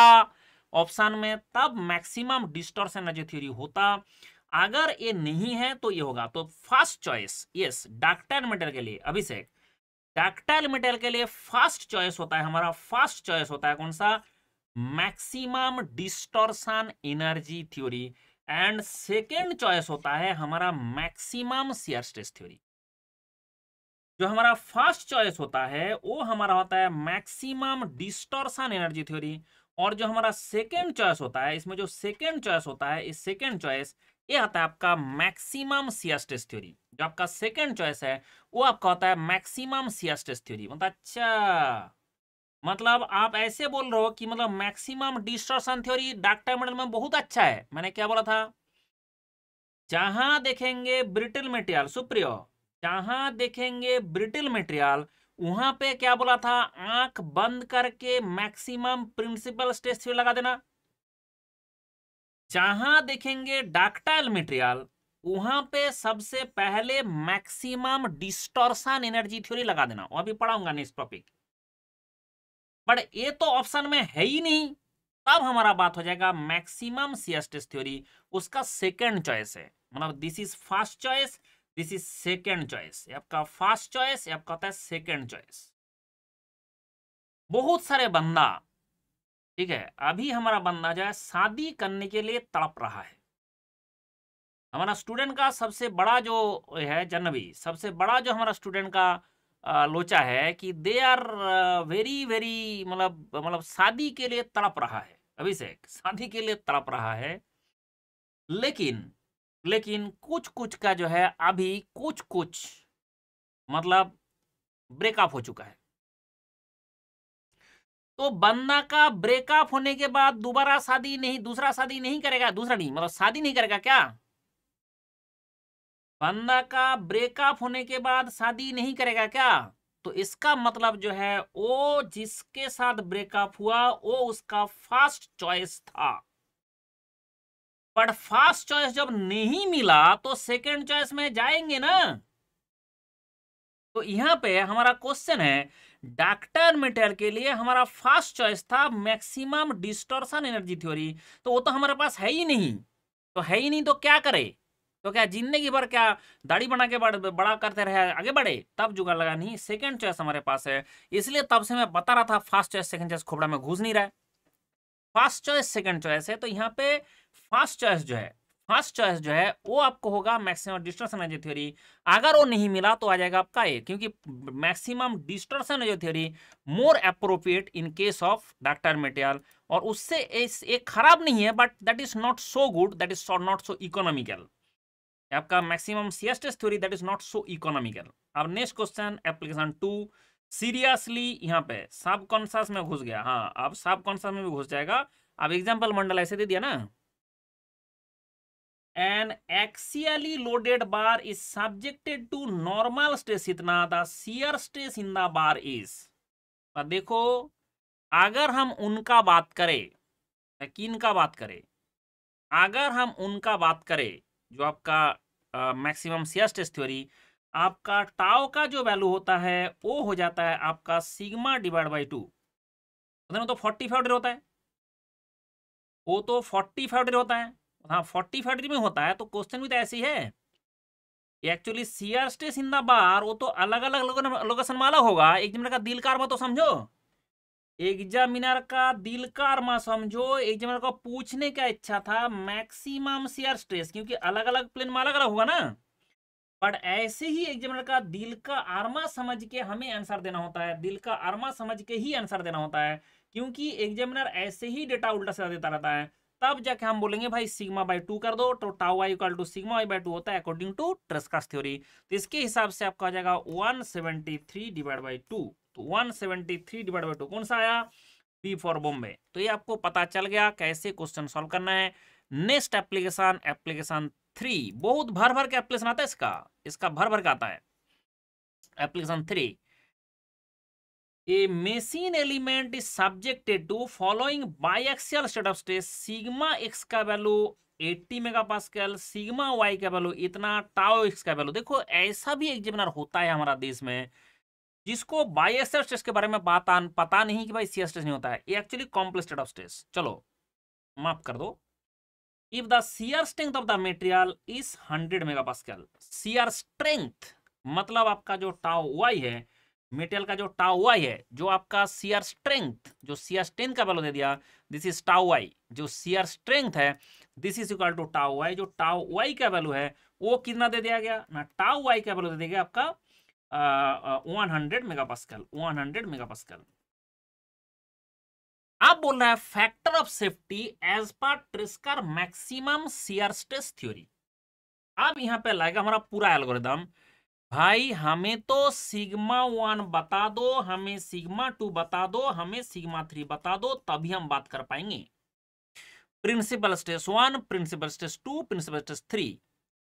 ऑप्शन में तब मैक्सिमम डिस्टॉर्शन एनर्जी थ्योरी होता अगर ये नहीं है तो ये होगा तो first choice yes ductile metal के लिए अभिषेक डाक्टाइल मेटल के लिए फर्स्ट चॉइस होता है हमारा फर्स्ट चॉइस होता है कौन सा maximum distortion energy theory and second choice होता है हमारा मैक्सिमम सियर स्ट्रेस थ्योरी जो हमारा फर्स्ट चॉइस होता है वो हमारा होता है मैक्सिमम डिस्टॉर्शन एनर्जी थ्योरी और जो हमारा सेकेंड चॉइस होता है इसमें जो सेकेंड चॉइस होता है इस सेकेंड चॉइस ये आता है आपका मैक्सिमम सियास्टेस थ्योरी जो आपका सेकेंड चॉइस है वो आपका होता है मैक्सिमम सियास्टेस थ्योरी मतलब अच्छा मतलब आप ऐसे बोल रहे हो कि मतलब maximum distortion theory ductile model में बहुत अच्छा है मैंने क्या बोला था जहां देखेंगे ब्रिटिल मेटेरियल सुप्रियो जहां देखेंगे ब्रिटिल मटेरियल वहां पे क्या बोला था आंख बंद करके मैक्सिमम प्रिंसिपल स्ट्रेस फील्ड लगा देना जहां देखेंगे डाक्टाइल मटेरियल वहां पे सबसे पहले मैक्सिमम डिस्टॉर्शन एनर्जी थ्योरी लगा देना वो अभी पढ़ाऊंगा नेक्स्ट टॉपिक बट ये तो ऑप्शन में है ही नहीं तब हमारा बात हो जाएगा मैक्सिमम सीएसटेस थ्योरी उसका सेकंड चॉइस है मतलब this is first choice this is second choice आपका फर्स्ट चॉइस आपका होता है सेकेंड चॉइस बहुत सारे बंदा ठीक है अभी हमारा बंदा जो है शादी करने के लिए तड़प रहा है हमारा स्टूडेंट का सबसे बड़ा जो है जनवी सबसे बड़ा जो हमारा स्टूडेंट का लोचा है कि दे आर वेरी वेरी मतलब मतलब शादी के लिए तड़प रहा है अभिषेक शादी के लिए तड़प रहा है लेकिन लेकिन कुछ कुछ का जो है अभी कुछ कुछ मतलब ब्रेकअप हो चुका है तो बंदा का ब्रेकअप होने के बाद दोबारा शादी नहीं दूसरा शादी नहीं करेगा दूसरा नहीं मतलब शादी नहीं करेगा क्या बंदा का ब्रेकअप होने के बाद शादी नहीं करेगा क्या तो इसका मतलब जो है वो जिसके साथ ब्रेकअप हुआ वो उसका फर्स्ट चॉइस था बट फर्स्ट चॉइस जब नहीं मिला तो सेकेंड चॉइस में जाएंगे ना तो यहां पे हमारा क्वेश्चन है डॉक्टर मेटर के लिए हमारा फर्स्ट चॉइस था मैक्सिमम डिस्टोर्शन एनर्जी थ्योरी तो वो तो हमारे पास है ही नहीं तो है ही नहीं तो क्या करे तो क्या जिंदगी भर क्या दाढ़ी बना के बड़, बड़ा करते रहे आगे बढ़े तब जुगा लगा नहीं सेकंड चॉइस हमारे पास है इसलिए तब से मैं बता रहा था फर्स्ट चॉइस सेकंड चॉइस खोपड़ा में घुस नहीं रहा है फर्स्ट चॉइस सेकंड चॉइस है तो यहाँ पे फर्स्ट चॉइस जो है फर्स्ट चॉइस जो है वो आपको होगा मैक्सिमम डिस्टर्स एनर्जी थ्योरी अगर वो नहीं मिला तो आ जाएगा आपका ए क्योंकि maximum distortion energy theory more appropriate in case of ductile material और उससे एक खराब नहीं है but that is not so good that is not so economical आपका maximum shear stress theory that is not so economical अब next question application two seriously यहाँ पे सब में घुस गया हाँ अब सब में भी घुस जाएगा अब एग्जाम्पल मंडल ऐसे दे दिया ना an axially loaded bar is subjected to normal stress इतना the shear stress in the bar is पर देखो अगर हम उनका बात करें किन का बात करें अगर हम उनका बात करें जो आपका मैक्सिमम शेयर स्ट्रेस थ्योरी आपका टाओ का जो वैल्यू होता है वो हो जाता है आपका सिग्मा डिवाइड बाई टू तो फोर्टी फाइव डिग्री होता है वो तो फोर्टी फाइव डिग्री होता है हाँ फोर्टी फोर्टी में होता है तो क्वेश्चन भी तो ऐसी है actually shear stress in the bar वो तो अलग अलग लोकेशन में अलग होगा एग्जामिनर का दिल कार में तो समझो एग्जामिनर का दिल कार समझो एग्जामिनर का पूछने का इच्छा था मैक्सिमम सीआर स्ट्रेस क्योंकि अलग अलग प्लेन में अलग अलग होगा ना बट ऐसे ही एग्जामिनर का दिल का आर्मा समझ के हमें आंसर देना होता है दिल का आर्मा समझ के ही आंसर देना होता है क्योंकि एग्जामिनर ऐसे ही डेटा उल्टा से देता रहता है तब जाके हम बोलेंगे भाई सिग्मा बाई टू कर दो तो tau I equal to sigma I by two होता है अकॉर्डिंग टू ट्रेस्कास थ्योरी तो इसके हिसाब से आपका आ जाएगा one seventy three divide by two तो one seventy three divide by two कौन सा आया बी फॉर बॉम्बे तो ये आपको पता चल गया कैसे क्वेश्चन सॉल्व करना है नेक्स्ट एप्लीकेशन एप्लीकेशन थ्री बहुत भर भर के एप्लीकेशन आता है इसका इसका भर भर का आता है application three A machine element is subjected to following biaxial state stress sigma x का वैल्यू 80 मेगापास्कल सिग्मा वाई का वैल्यू इतना टाओ एक्स का वैल्यू देखो ऐसा भी एग्जामिनर होता है हमारा देश में जिसको बायसेल स्ट्रेस के बारे में बात पता नहीं कि भाई सी स्ट्रेस नहीं होता है ये actually complex state of stress चलो माफ कर दो if the shear strength of the material is 100 megapascal shear strength मतलब आपका जो टाओ वाई है मेटल का जो टाउ वाई है जो आपका सीयर स्ट्रेंथ जो सीयर स्ट्रेंथ का वैल्यू दे दिया दिस इज टाउ वाई जो सीयर स्ट्रेंथ है this is equal to tau Y जो टाउ वाई का वैल्यू है वो कितना दे दिया गया ना टाउ वाई का वैल्यू दे दिया गया आपका one hundred mega pascal one hundred mega pascal आप बोल रहे हैं factor of safety as per Tresca maximum shear stress theory अब यहां पे लाएगा हमारा पूरा एल्गोरिदम भाई हमें तो सिग्मा वन बता दो हमें सिग्मा टू बता दो हमें सिग्मा थ्री बता दो तभी हम बात कर पाएंगे principal stress one principal stress two principal stress three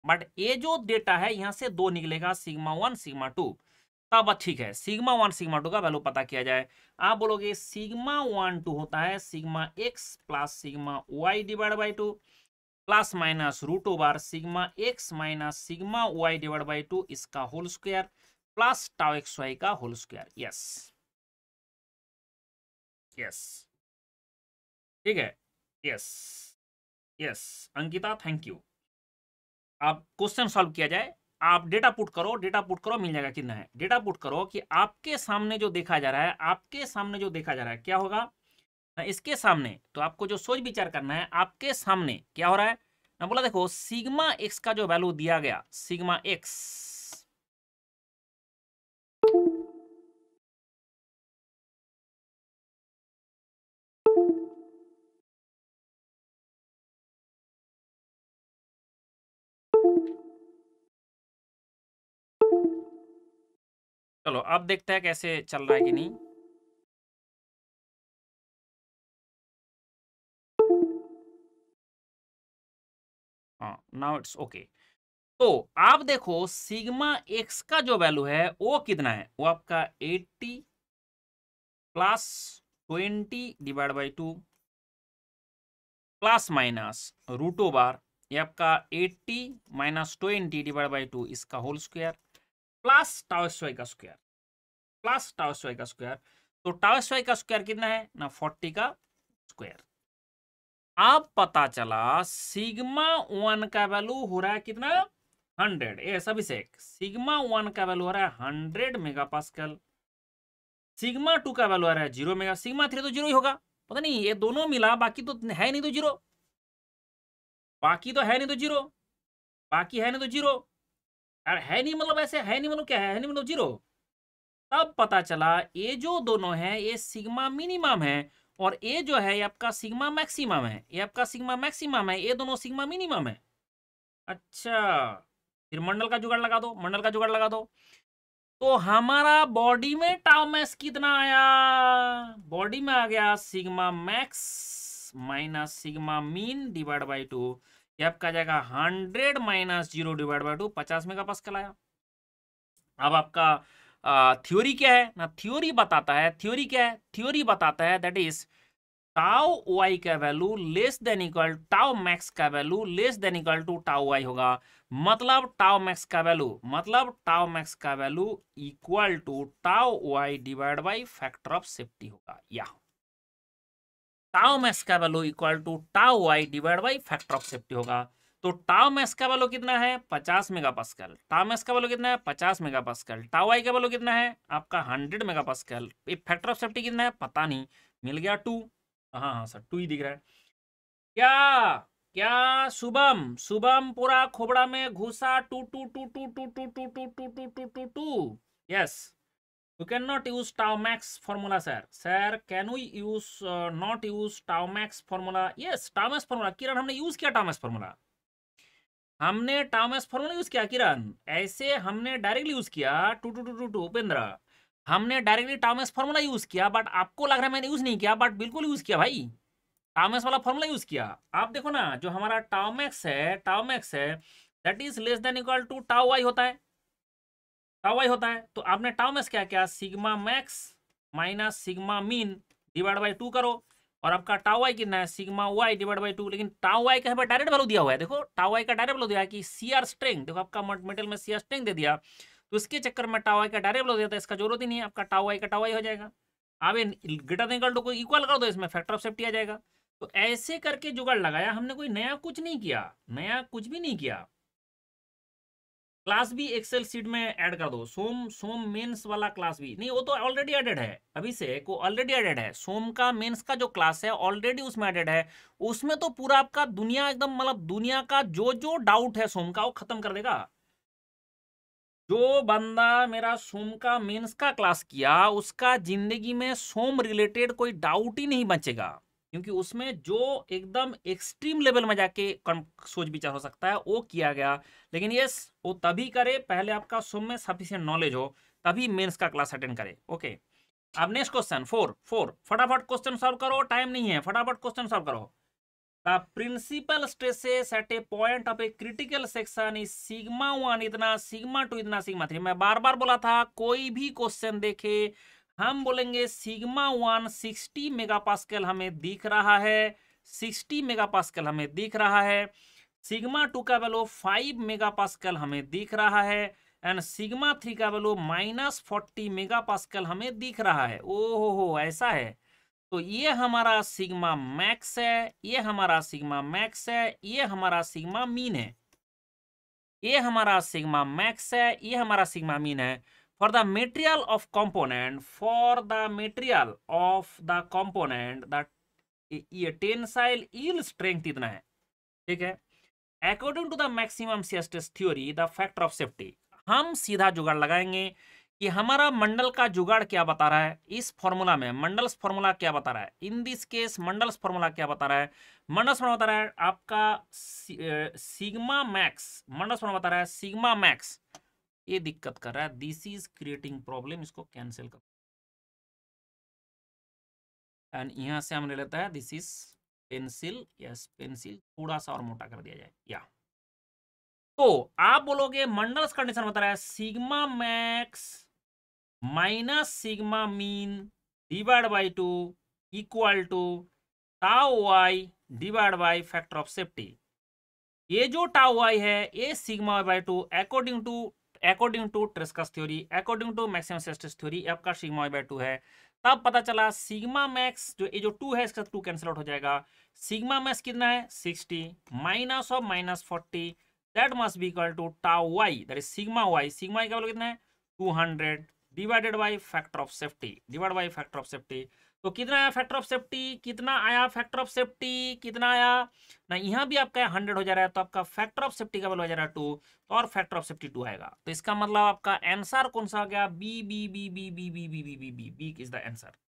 but ये जो डेटा है यहाँ से दो निकलेगा सिग्मा वन सिग्मा टू तब ठीक है सिग्मा वन सिग्मा टू का वैल्यू पता किया जाए आप बोलोगे सिग्मा वन टू होता है sigma X plus sigma Y divide by two plus minus root over sigma X minus sigma Y divide by two इसका whole square plus tau X Y का होल स्क्वायर यस यस ठीक है yes yes Ankita thank you आप क्वेश्चन सॉल्व किया जाए आप डेटा पुट करो डेटा पुट करो मिल जाएगा कितना है डेटा पुट करो कि आपके सामने जो देखा जा रहा है आपके सामने जो देखा जा रहा है क्या होगा इसके सामने तो आपको जो सोच विचार करना है आपके सामने क्या हो रहा है ना बोला देखो सिग्मा एक्स का जो वैल्यू दिया गया सिग्मा एक्स चलो अब देखते हैं कैसे चल रहा है कि नहीं हाँ नाउ इट्स ओके तो आप देखो सिग्मा एक्स का जो वैल्यू है वो कितना है वो आपका 80 plus 20 divide by two plus minus root बार ये आपका 80 minus twenty divide by two इसका होल स्क्वायर प्लस टाउसवाई का स्क्वायर प्लस टाउसवाई का स्क्वायर तो टाउसवाई का स्क्वायर कितना है ना 40 का स्क्वायर अब पता चला सिग्मा वन का वैल्यू हो रहा है कितना हंड्रेड एस अभिषेक सिग्मा वन का वैल्यू हो रहा है hundred mega pascal sigma two का वैल्यू आ रहा है जीरो मेगा सिग्मा थ्री तो जीरो ही होगा पता नहीं ये दोनों मिला बाकी तो है नहीं तो जीरो बाकी तो है नहीं तो जीरो बाकी है नहीं तो जीरो यार है नहीं मतलब ऐसे है नहीं मतलब क्या है, है नहीं मतलब जीरो तब पता चला ये जो दोनों है ये सिग्मा मिनिमम है और ए जो है ये आपका सिग्मा मैक्सिमम है ये आपका सिग्मा मैक्सिमम है ये दोनों सिग्मा मिनिमम है अच्छा फिर मंडल का जुगाड़ लगा दो मंडल का जुगाड़ लगा दो तो हमारा बॉडी में टाउ मैक्स कितना आया बॉडी में आ गया sigma max minus sigma mean divide by two ये आपका जाएगा hundred minus zero divide by two पचास मेगा पास आया अब आपका थ्योरी क्या है ना थ्योरी बताता है थ्योरी क्या है थ्योरी बताता है दैट इज टाओ वाई का value less than equal tau max का value less than equal to tau Y होगा मतलब टाओ मैक्स का वैल्यू मतलब टाओ मैक्स का value equal to tau Y divide by factor of safety होगा या टाओ मैक्स का value equal to tau Y divide by factor of safety होगा तो टाव मैक्स का वैल्यू कितना है पचास मेगापास्कल टाव मैक्स का वैल्यू कितना है पचास मेगापास्कल टाव आई का वैल्यू कितना है आपका हंड्रेड मेगापास्कल ये फैक्टर ऑफ सेफ्टी कितना है पता नहीं मिल गया टू हाँ हाँ सर टू ही दिख रहा है क्या क्या शुभम शुभम पूरा खोबड़ा में घुसा two two two two two two two two two two two two two yes you can not use max formula sir sir can we use uh, not use tau max formula yes tau max formula kiran humne use kiya tau max formula हमने टाउमेस फॉर्मूला यूज किया किरण ऐसे हमने डायरेक्टली यूज किया two two two two two Upendra हमने डायरेक्टली टाउमेस फॉर्मूला यूज किया बट आपको लग रहा है मैंने यूज नहीं किया बट बिल्कुल यूज किया भाई टाउमेस वाला फॉर्मूला यूज किया आप देखो ना जो हमारा टाउमेक्स है टाउमेक्स है that is less than equal to tau Y होता है टाउ वाई होता है तो आपने टाउमेक्स क्या किया sigma max minus sigma mean divide by two करो और आपका टाओ वाई कितना है sigma Y divide by two लेकिन टाओ वाई का यहाँ डायरेक्ट वैल्यू दिया हुआ है देखो टाओ वाई का डायरेक्ट वैल्यू दिया है कि सी आर स्ट्रेंग देखो आपका मेटल में सी आर स्ट्रेंग दे दिया तो उसके चक्कर में टाओ वाई का डायरेक्ट वैल्यू दिया था इसका जरूरत ही नहीं है आपका टाओ वाई का टाओ वाई हो जाएगा अब ग्रेटर देन टू को इक्वल कर दो इसमें फैक्टर ऑफ सेफ्टी आ जाएगा तो ऐसे करके जुगाड़ लगाया हमने कोई नया कुछ नहीं किया नया कुछ भी नहीं किया क्लास भी एक्सेल सीट में ऐड कर दो सोम सोम मेंस वाला क्लास भी नहीं वो तो ऑलरेडी एडेड है अभी से को ऑलरेडी एडेड है सोम का मेंस का जो क्लास है ऑलरेडी उसमें एडेड है उसमें तो पूरा आपका दुनिया एकदम मतलब दुनिया का जो जो डाउट है सोम का वो खत्म कर देगा जो बंदा मेरा सोम का मेंस का क्लास किया उसका जिंदगी में सोम रिलेटेड कोई डाउट ही नहीं बचेगा क्योंकि उसमें जो एकदम एक्सट्रीम लेवल में जाके सोच विचार हो सकता है वो किया गया लेकिन यस वो तभी करे पहले आपका सुम में सफिशियंट नॉलेज हो तभी मेंस का क्लास अटेंड करे ओके अब नेक्स्ट क्वेश्चन फोर फोर फटाफट क्वेश्चन सॉल्व करो टाइम नहीं है फटाफट क्वेश्चन सॉल्व करो The principal stresses at a point of a critical section is sigma one इतना सिग्मा टू इतना सिग्मा थ्री मैं बार बार बोला था कोई भी क्वेश्चन देखे हम बोलेंगे sigma one sixty mega pascal हमें दिख रहा है सिक्सटी मेगा पास्कल हमें दिख रहा है सिग्मा टू का वैल्यू फाइव मेगा पास्कल हमें दिख रहा है एंड सिग्मा थ्री का value minus forty mega pascal हमें दिख रहा है ओ हो हो ऐसा है तो ये हमारा सिग्मा मैक्स है ये हमारा सिग्मा मैक्स है ये हमारा सिग्मा मीन है ये हमारा सिग्मा मैक्स है ये हमारा सिग्मा मीन है for the material of component for the material of the component that ये टेंसाइल ईल स्ट्रेंथ इतना है ठीक है according to the maximum shear stress theory the factor of safety हम सीधा जुगाड़ लगाएंगे कि हमारा मंडल का जुगाड़ क्या बता रहा है इस फॉर्मूला में मंडल्स फॉर्मूला क्या बता रहा है इन दिस केस मंडल्स फॉर्मूला क्या बता रहा है मंडल्स फॉर्मूला बता रहा है आपका सिग्मा मैक्स मंडल्स फॉर्मूला बता रहा है सिग्मा मैक्स ये दिक्कत कर रहा है दिस इज क्रिएटिंग प्रॉब्लम इसको कैंसिल कर एंड यहां से हमने लेता है this is pencil yes pencil थोड़ा सा और मोटा कर दिया जाए या तो आप बोलोगे मंडल्स कंडीशन बता रहा है sigma max minus sigma mean divide by two equal to tau Y divide by factor of safety ये जो टाओ वाई है ये sigma by two according to according to Tresca's theory according to maximum स्टेटिस थ्योरी आपका सिग्मा बाय टू है तब पता चला सिग्मा मैक्स जो ये जो टू है इसका टू कैंसिल आउट हो जाएगा सिग्मा मैक्स कितना है sixty minus of minus forty that must be equal to tau Y that is sigma Y sigma का वैल्यू कितना है two hundred divided by factor of safety divide by factor of safety तो कितना आया फैक्टर ऑफ सेफ्टी कितना आया फैक्टर ऑफ सेफ्टी कितना आया ना यहाँ भी आपका हंड्रेड हो जा रहा है तो आपका फैक्टर ऑफ सेफ्टी का हो जा रहा है टू और फैक्टर ऑफ सेफ्टी टू आएगा तो इसका मतलब आपका आंसर कौन सा आ गया B B B B B B B B B B B is the answer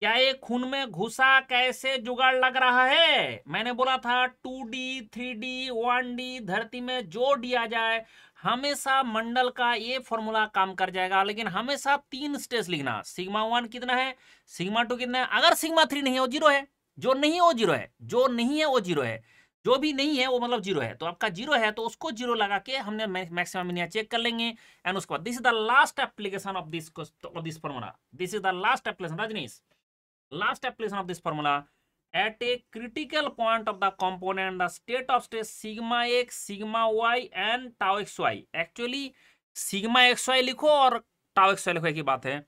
क्या ये खून में घुसा कैसे जुगाड़ लग रहा है मैंने बोला था two D three D one D धरती में जो दिया जाए हमेशा मंडल का ये फॉर्मूला काम कर जाएगा लेकिन हमेशा तीन स्टेज लिखना सिग्मा वन कितना है सिग्मा टू कितना है अगर सिग्मा थ्री नहीं है वो जीरो है जो नहीं है वो जीरो है जो नहीं है वो जीरो है जो भी नहीं है वो मतलब जीरो है तो आपका जीरो है तो उसको जीरो लगा के हमने मैक्सिमम मिनिया चेक कर लेंगे एंड उसके बाद this is the last application of this of this formula this is the last application Rajnish Last application of this formula, at a critical point of the component, the state of stress sigma x, sigma y and tau xy. Actually, sigma xy लिखो और tau xy लिखो एक ही बात है.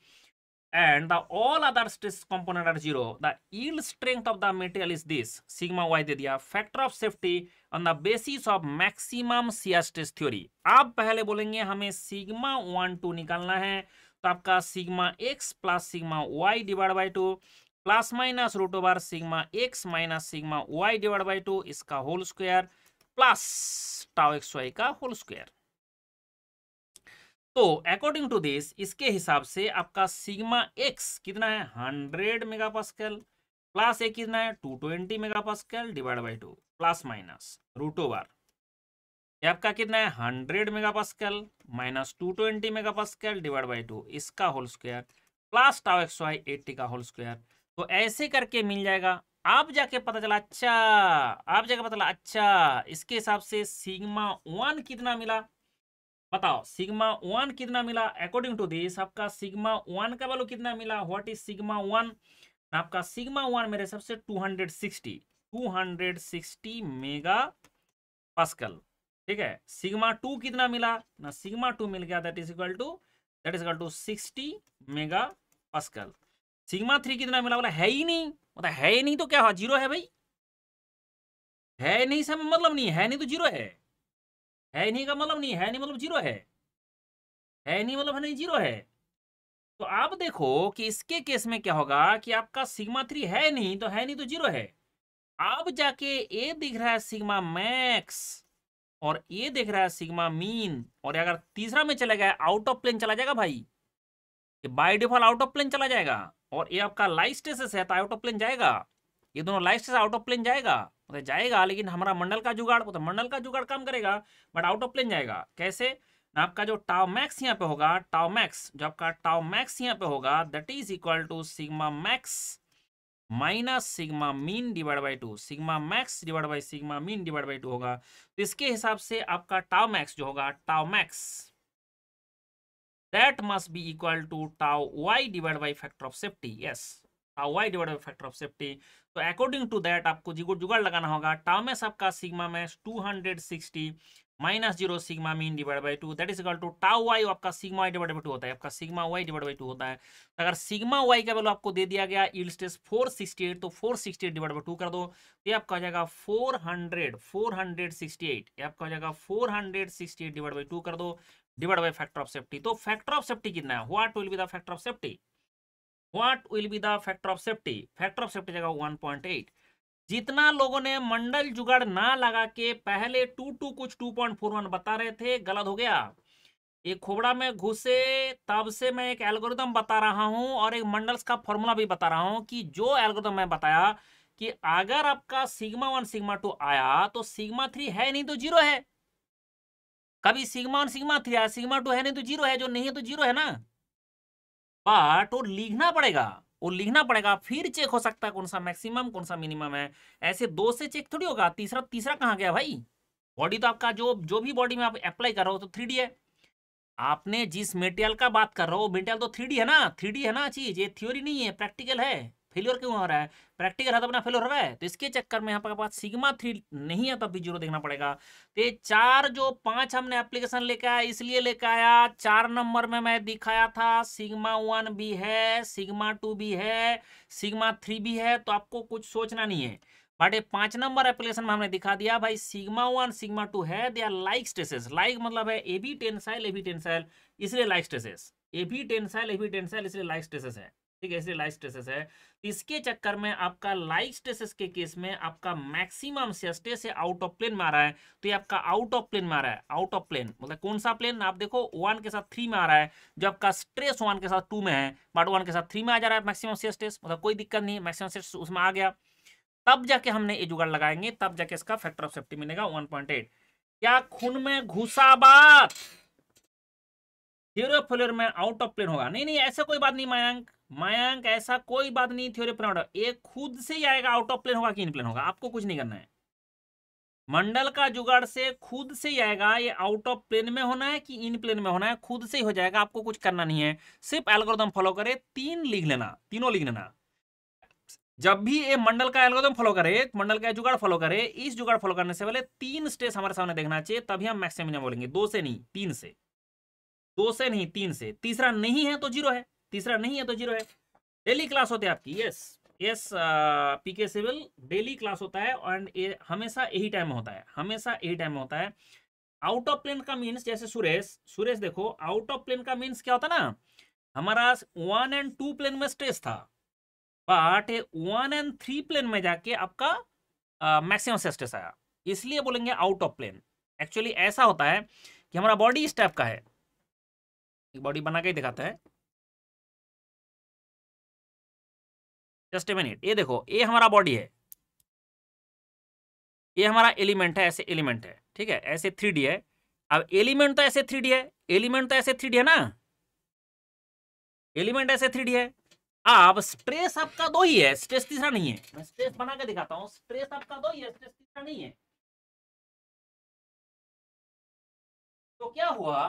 And the all other stress component are zero. The yield strength of the material is this. Sigma y दे दिया. Factor of safety on the basis of maximum shear stress theory. आप पहले बोलेंगे हमें sigma one two निकालना है. तो आपका sigma X plus sigma Y divide by two plus minus root over sigma X minus sigma Y divide by two इसका whole square plus tau X Y का होल स्क्वायर तो अकॉर्डिंग टू दिस इसके हिसाब से आपका सिग्मा एक्स कितना है हंड्रेड मेगा पास्कल प्लस ए कितना है two twenty mega pascal divide by two plus minus root over आपका कितना है hundred mega pascal minus two twenty mega pascal divide by two इसका whole square plus tau X Y eighty का होल स्क्वायर तो ऐसे करके मिल जाएगा आप जाके पता चला अच्छा आप जाके पता चला अच्छा इसके हिसाब से सिग्मा वन कितना मिला बताओ सिग्मा वन कितना मिला अकॉर्डिंग टू दिस आपका सिग्मा वन का वैल्यू कितना मिला व्हाट इज सिग्मा वन आपका सिग्मा वन मेरे हिसाब से two hundred sixty two hundred sixty mega pascal ठीक है सिग्मा टू कितना मिला ना सिग्मा टू मिल गया that is equal to that is equal to sixty mega pascal sigma three कितना मिला बोला है ही नहीं मतलब है ही नहीं तो क्या हुआ जीरो है भाई है नहीं सब मतलब नहीं है नहीं तो जीरो है है नहीं का मतलब नहीं है नहीं मतलब जीरो है है नहीं मतलब है नहीं जीरो है तो आप देखो कि इसके केस में क्या होगा कि आपका सिग्मा थ्री है नहीं तो है नहीं तो जीरो है अब जाके ए दिख रहा है सिग्मा मैक्स और ये देख रहा है सिग्मा मीन और अगर तीसरा में चला गया आउट ऑफ प्लेन चला जाएगा भाई तो by default out of plane चला जाएगा और ये आपका लाइव स्टेसिस है तो आउट ऑफ प्लेन जाएगा ये दोनों लाइव स्टेस आउट ऑफ प्लेन जाएगा मतलब जाएगा लेकिन हमारा मंडल का जुगाड़ तो मंडल का जुगाड़ काम करेगा बट आउट ऑफ प्लेन जाएगा कैसे आपका जो टाव मैक्स यहाँ पे होगा टाव मैक्स जो आपका टाव मैक्स यहाँ पे होगा that is equal to sigma max minus sigma mean divide by two sigma max divide by sigma mean divide by two होगा तो इसके हिसाब से आपका टाव मैक्स जो होगा tau max that must be equal to tau y divided by factor of safety yes tau y divided by factor of safety तो अकॉर्डिंग टू दैट आपको जिगो जुगाड़ लगाना होगा टाउ में सबका sigma mein 260 minus zero sigma mean divide by two that is equal to tau Y आपका sigma Y divide by two होता है आपका sigma Y divide by two होता है तो अगर सिग्मा वाई का वैल्यू आपको दे दिया गया yield stage four sixty eight तो four sixty eight divide by two कर दो तो ये आपका हो जाएगा four hundred four hundred sixty eight ये आपका हो जाएगा four hundred sixty eight divide by two कर दो divide by factor of safety तो फैक्टर ऑफ सेफ्टी कितना है what will be the factor of safety what will be the factor of safety factor of safety जगह 1.8 जितना लोगों ने मंडल जुगाड़ ना लगा के पहले 22 कुछ 2.41 बता रहे थे गलत हो गया एक खोबड़ा में घुसे तब से मैं एक एल्गोरिदम बता रहा हूं और एक मंडल्स का फॉर्मूला भी बता रहा हूं कि जो एल्गोरिदम मैं बताया कि अगर आपका सिग्मा वन सिग्मा टू आया तो सिग्मा थ्री है नहीं तो जीरो है तभी सिग्मा और सिग्मा थ्री आया सिग्मा टू है नहीं तो जीरो है जो नहीं है तो जीरो है ना बट वो लिखना पड़ेगा वो लिखना पड़ेगा फिर चेक हो सकता है कौन सा मैक्सिमम कौन सा मिनिमम है ऐसे दो से चेक थोड़ी होगा तीसरा तीसरा कहाँ गया भाई बॉडी तो आपका जो जो भी बॉडी में आप अप्लाई कर रहे हो तो थ्री है आपने जिस मेटेरियल का बात कर रहे हो मेटेरियल तो थ्री है ना थ्री है ना चीज ये थ्योरी नहीं है प्रैक्टिकल है फेलियर क्यों हो रहा है प्रैक्टिकल है तो अपना फेलियर हो रहा है तो इसके चक्कर में यहाँ पर पास सिग्मा थ्री नहीं है तब भी जीरो देखना पड़ेगा तो चार जो पांच हमने एप्लीकेशन लेके आया इसलिए लेके आया चार नंबर में मैं दिखाया था सिग्मा वन भी है सिग्मा टू भी है सिग्मा थ्री भी है तो आपको कुछ सोचना नहीं है बट ये पांच नंबर एप्लीकेशन में हमने दिखा दिया भाई सिग्मा वन सिग्मा टू है they are like stresses like मतलब है A B tensile A B tensile इसलिए like stresses A B tensile A B tensile इसलिए लाइक स्ट्रेसेस है ठीक है इसलिए लाइक स्ट्रेसेस है तो इसके चक्कर में आपका लाइक स्ट्रेसेस के केस में आपका मैक्सिमम से स्टे से आउट ऑफ प्लेन मारा है तो ये आपका आउट ऑफ प्लेन मारा है आउट ऑफ प्लेन मतलब कौन सा प्लेन आप देखो वन के साथ थ्री में आ रहा है जो आपका स्ट्रेस वन के साथ टू में है बट वन के साथ थ्री में आ जा रहा है मैक्सिमम से स्टेस मतलब कोई दिक्कत नहीं मैक्सिमम से उसमें आ गया तब जाके हमने ये जुगाड़ लगाएंगे तब जाके इसका फैक्टर ऑफ सेफ्टी मिलेगा वन पॉइंट एट क्या खून में घुसा बात हीरो फ्लोर में आउट ऑफ प्लेन होगा नहीं नहीं ऐसे कोई बात नहीं मयंक मयंक ऐसा कोई बात नहीं थ्योरी प्लेन एक खुद से ही आएगा आउट ऑफ प्लेन होगा कि इन प्लेन होगा आपको कुछ नहीं करना है मंडल का जुगाड़ से खुद से ही आएगा ये आउट ऑफ प्लेन में होना है कि इन प्लेन में होना है खुद से ही हो जाएगा आपको कुछ करना नहीं है सिर्फ एल्गोरिदम फॉलो करे तीन लिख लेना तीनों लिख लेना जब भी ये मंडल का एल्गोरिदम फॉलो करे मंडल का जुगाड़ फॉलो करे इस जुगाड़ फॉलो करने से पहले तीन स्टेज हमारे सामने देखना चाहिए तभी हम मैक्सिमम बोलेंगे दो से नहीं तीन से दो से नहीं तीन से तीसरा नहीं है तो जीरो है तीसरा नहीं है तो जीरो है डेली क्लास होते है आपकी yes yes PK civil daily class होता है एंड हमेशा यही टाइम होता है हमेशा यही टाइम होता है आउट ऑफ प्लेन का मीन्स जैसे सुरेश सुरेश देखो आउट ऑफ प्लेन का मीन्स क्या होता ना हमारा वन एंड टू प्लेन में स्ट्रेस था but one and three plane में जाके आपका मैक्सिमम से स्ट्रेस आया इसलिए बोलेंगे आउट ऑफ प्लेन एक्चुअली ऐसा होता है कि हमारा बॉडी इस टाइप का है बॉडी बना के दिखाता है जस्ट ए मिनट ये देखो ये हमारा बॉडी है ये हमारा एलिमेंट है ऐसे एलिमेंट है ठीक है ऐसे थ्री है अब एलिमेंट तो ऐसे थ्री है एलिमेंट तो ऐसे थ्री है ना एलिमेंट ऐसे थ्री है अब स्ट्रेस आपका दो ही है स्ट्रेस तीसरा नहीं है मैं स्ट्रेस बना के दिखाता हूं स्ट्रेस आपका दो ही है स्ट्रेस तीसरा नहीं है तो क्या हुआ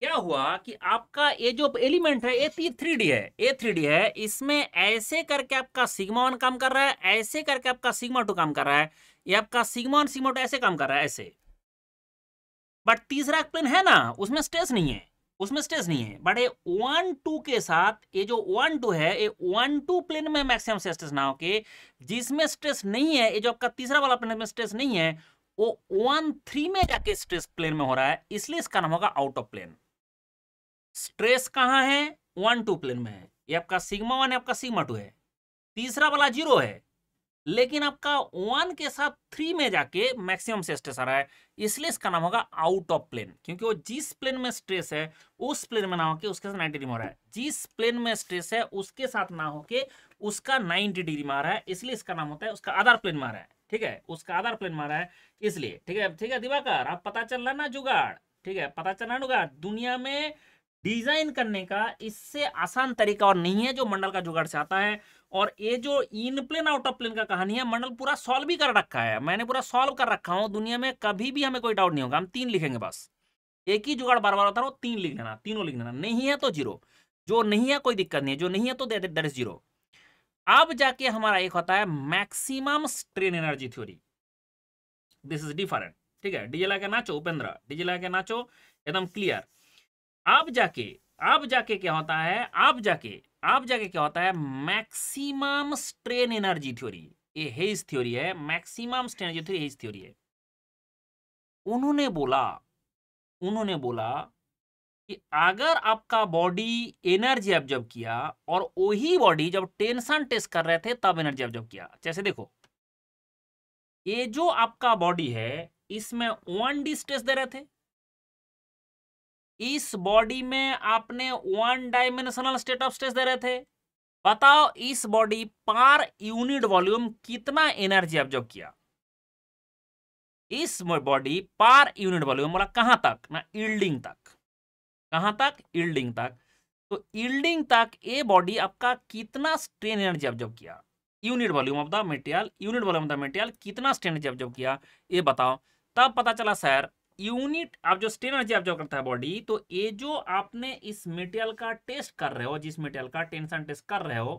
क्या हुआ कि आपका ये जो एलिमेंट है ये थ्री डी है ए थ्री डी है इसमें ऐसे करके आपका सिग्मा वन काम कर रहा है ऐसे करके आपका सिग्मा टू काम कर रहा है ये आपका सिग्मा वन सिग्मा टू ऐसे काम कर रहा है ऐसे बट तीसरा प्लेन है ना उसमें स्ट्रेस नहीं है उसमें स्ट्रेस नहीं है बट ये वन टू के साथ ये जो वन टू है ये वन टू प्लेन में मैक्सिमम से स्ट्रेस ना होके जिसमें स्ट्रेस नहीं है ये जो आपका तीसरा वाला प्लेन में स्ट्रेस नहीं है वो वन थ्री में जाके स्ट्रेस प्लेन में हो रहा है इसलिए इसका नाम होगा आउट ऑफ प्लेन स्ट्रेस कहाँ है वन टू प्लेन में है ये आपका सिग्मा वन है आपका सिग्मा टू है तीसरा वाला जीरो है लेकिन आपका वन के साथ थ्री में जाके मैक्सिमम से स्ट्रेस आ रहा है इसलिए इसका नाम होगा आउट ऑफ प्लेन क्योंकि वो जिस प्लेन में स्ट्रेस है उस प्लेन में ना होके उसके साथ नाइन्टी डिग्री मार रहा है जिस प्लेन में स्ट्रेस है उसके साथ ना होके उसका नाइन्टी डिग्री मार रहा है इसलिए इसका नाम होता है उसका आधार प्लेन मारा है ठीक है उसका आधार प्लेन मारा है इसलिए ठीक है ठीक है दिवाकर आप पता चल रहा ना जुगाड़ ठीक है पता चल रहा जुगाड़ दुनिया में डिजाइन करने का इससे आसान तरीका और नहीं है जो मंडल का जुगाड़ से आता है और ये जो in plane out of plane का कहानी है मंडल पूरा सॉल्व भी कर रखा है मैंने पूरा सॉल्व कर रखा हूं दुनिया में कभी भी हमें कोई डाउट नहीं होगा हम तीन लिखेंगे बस एक ही जुगाड़ बार बार होता है तीन लिख लेना तीनों लिख लेना नहीं है तो जीरो जो नहीं है कोई दिक्कत नहीं है जो नहीं है तो दैट इज जीरो अब जाके हमारा एक होता है maximum strain energy theory this is different ठीक है डीजे लाके नाचो उपेंद्र डीजे लाके नाचो एकदम क्लियर आप जाके आप जाके क्या होता है आप जाके आप जाके क्या होता है मैक्सिमम स्ट्रेन एनर्जी थ्योरी ये हेज थ्योरी है maximum strain energy theory Haigh's theory है उन्होंने बोला उन्होंने बोला कि अगर आपका बॉडी एनर्जी ऑब्जर्व किया और वही बॉडी जब टेंशन टेस्ट कर रहे थे तब एनर्जी ऑब्जर्व किया जैसे देखो ये जो आपका बॉडी है इसमें वन डी स्ट्रेस दे रहे थे इस बॉडी में आपने one dimensional state of stress दे रहे थे बताओ इस बॉडी पर यूनिट वॉल्यूम कितना एनर्जी ऑब्जॉर्व किया इस बॉडी पर यूनिट वॉल्यूम बोला कहां तक ना इल्डिंग तक कहां तक इल्डिंग तक तो इल्डिंग तक ये बॉडी आपका कितना स्ट्रेन एनर्जी ऑब्जॉर्व किया unit volume of the material unit volume of the material कितना स्ट्रेन एनर्जी ऑब्जॉर्व किया ये बताओ तब पता चला सर यूनिट आप जो स्ट्रेन एनर्जी ऑब्जर्व करता है बॉडी तो ये जो आपने इस मेटेरियल का टेस्ट कर रहे हो जिस मेटेरियल का टेंशन टेस्ट कर रहे हो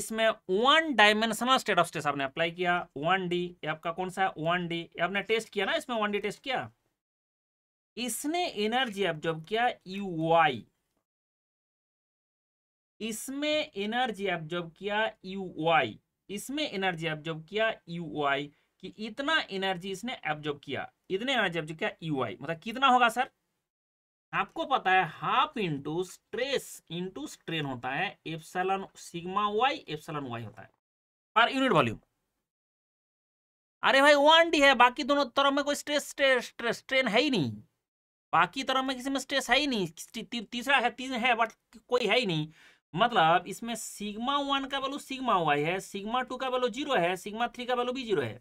इसमें one dimensional state of stress आपने अप्लाई किया वन डी आपका कौन सा है वन डी आपने टेस्ट किया ना इसमें वन डी टेस्ट किया इसने एनर्जी ऑब्जर्व किया यू वाई इसमें एनर्जी ऑब्जर्व किया यू वाई इसमें एनर्जी ऑब्जर्व किया यू वाई कि इतना एनर्जी इसने एब्जॉर्ब किया इतने एनर्जी एब्जॉर्ब किया यू आई मतलब कितना होगा सर आपको पता है half into stress into strain होता है epsilon sigma Y epsilon Y होता है पर यूनिट वॉल्यूम अरे भाई वन डी है बाकी दोनों तरफ में कोई स्ट्रेस स्ट्रेस स्ट्रेस स्ट्रेन है ही नहीं बाकी तरफ में किसी में स्ट्रेस है ही नहीं ती, ती, तीसरा है तीन है बट कोई है ही नहीं मतलब इसमें सिग्मा वन का वैल्यू सिग्मा वाई है सिग्मा टू का वैल्यू जीरो है सिग्मा थ्री का वैल्यू भी जीरो है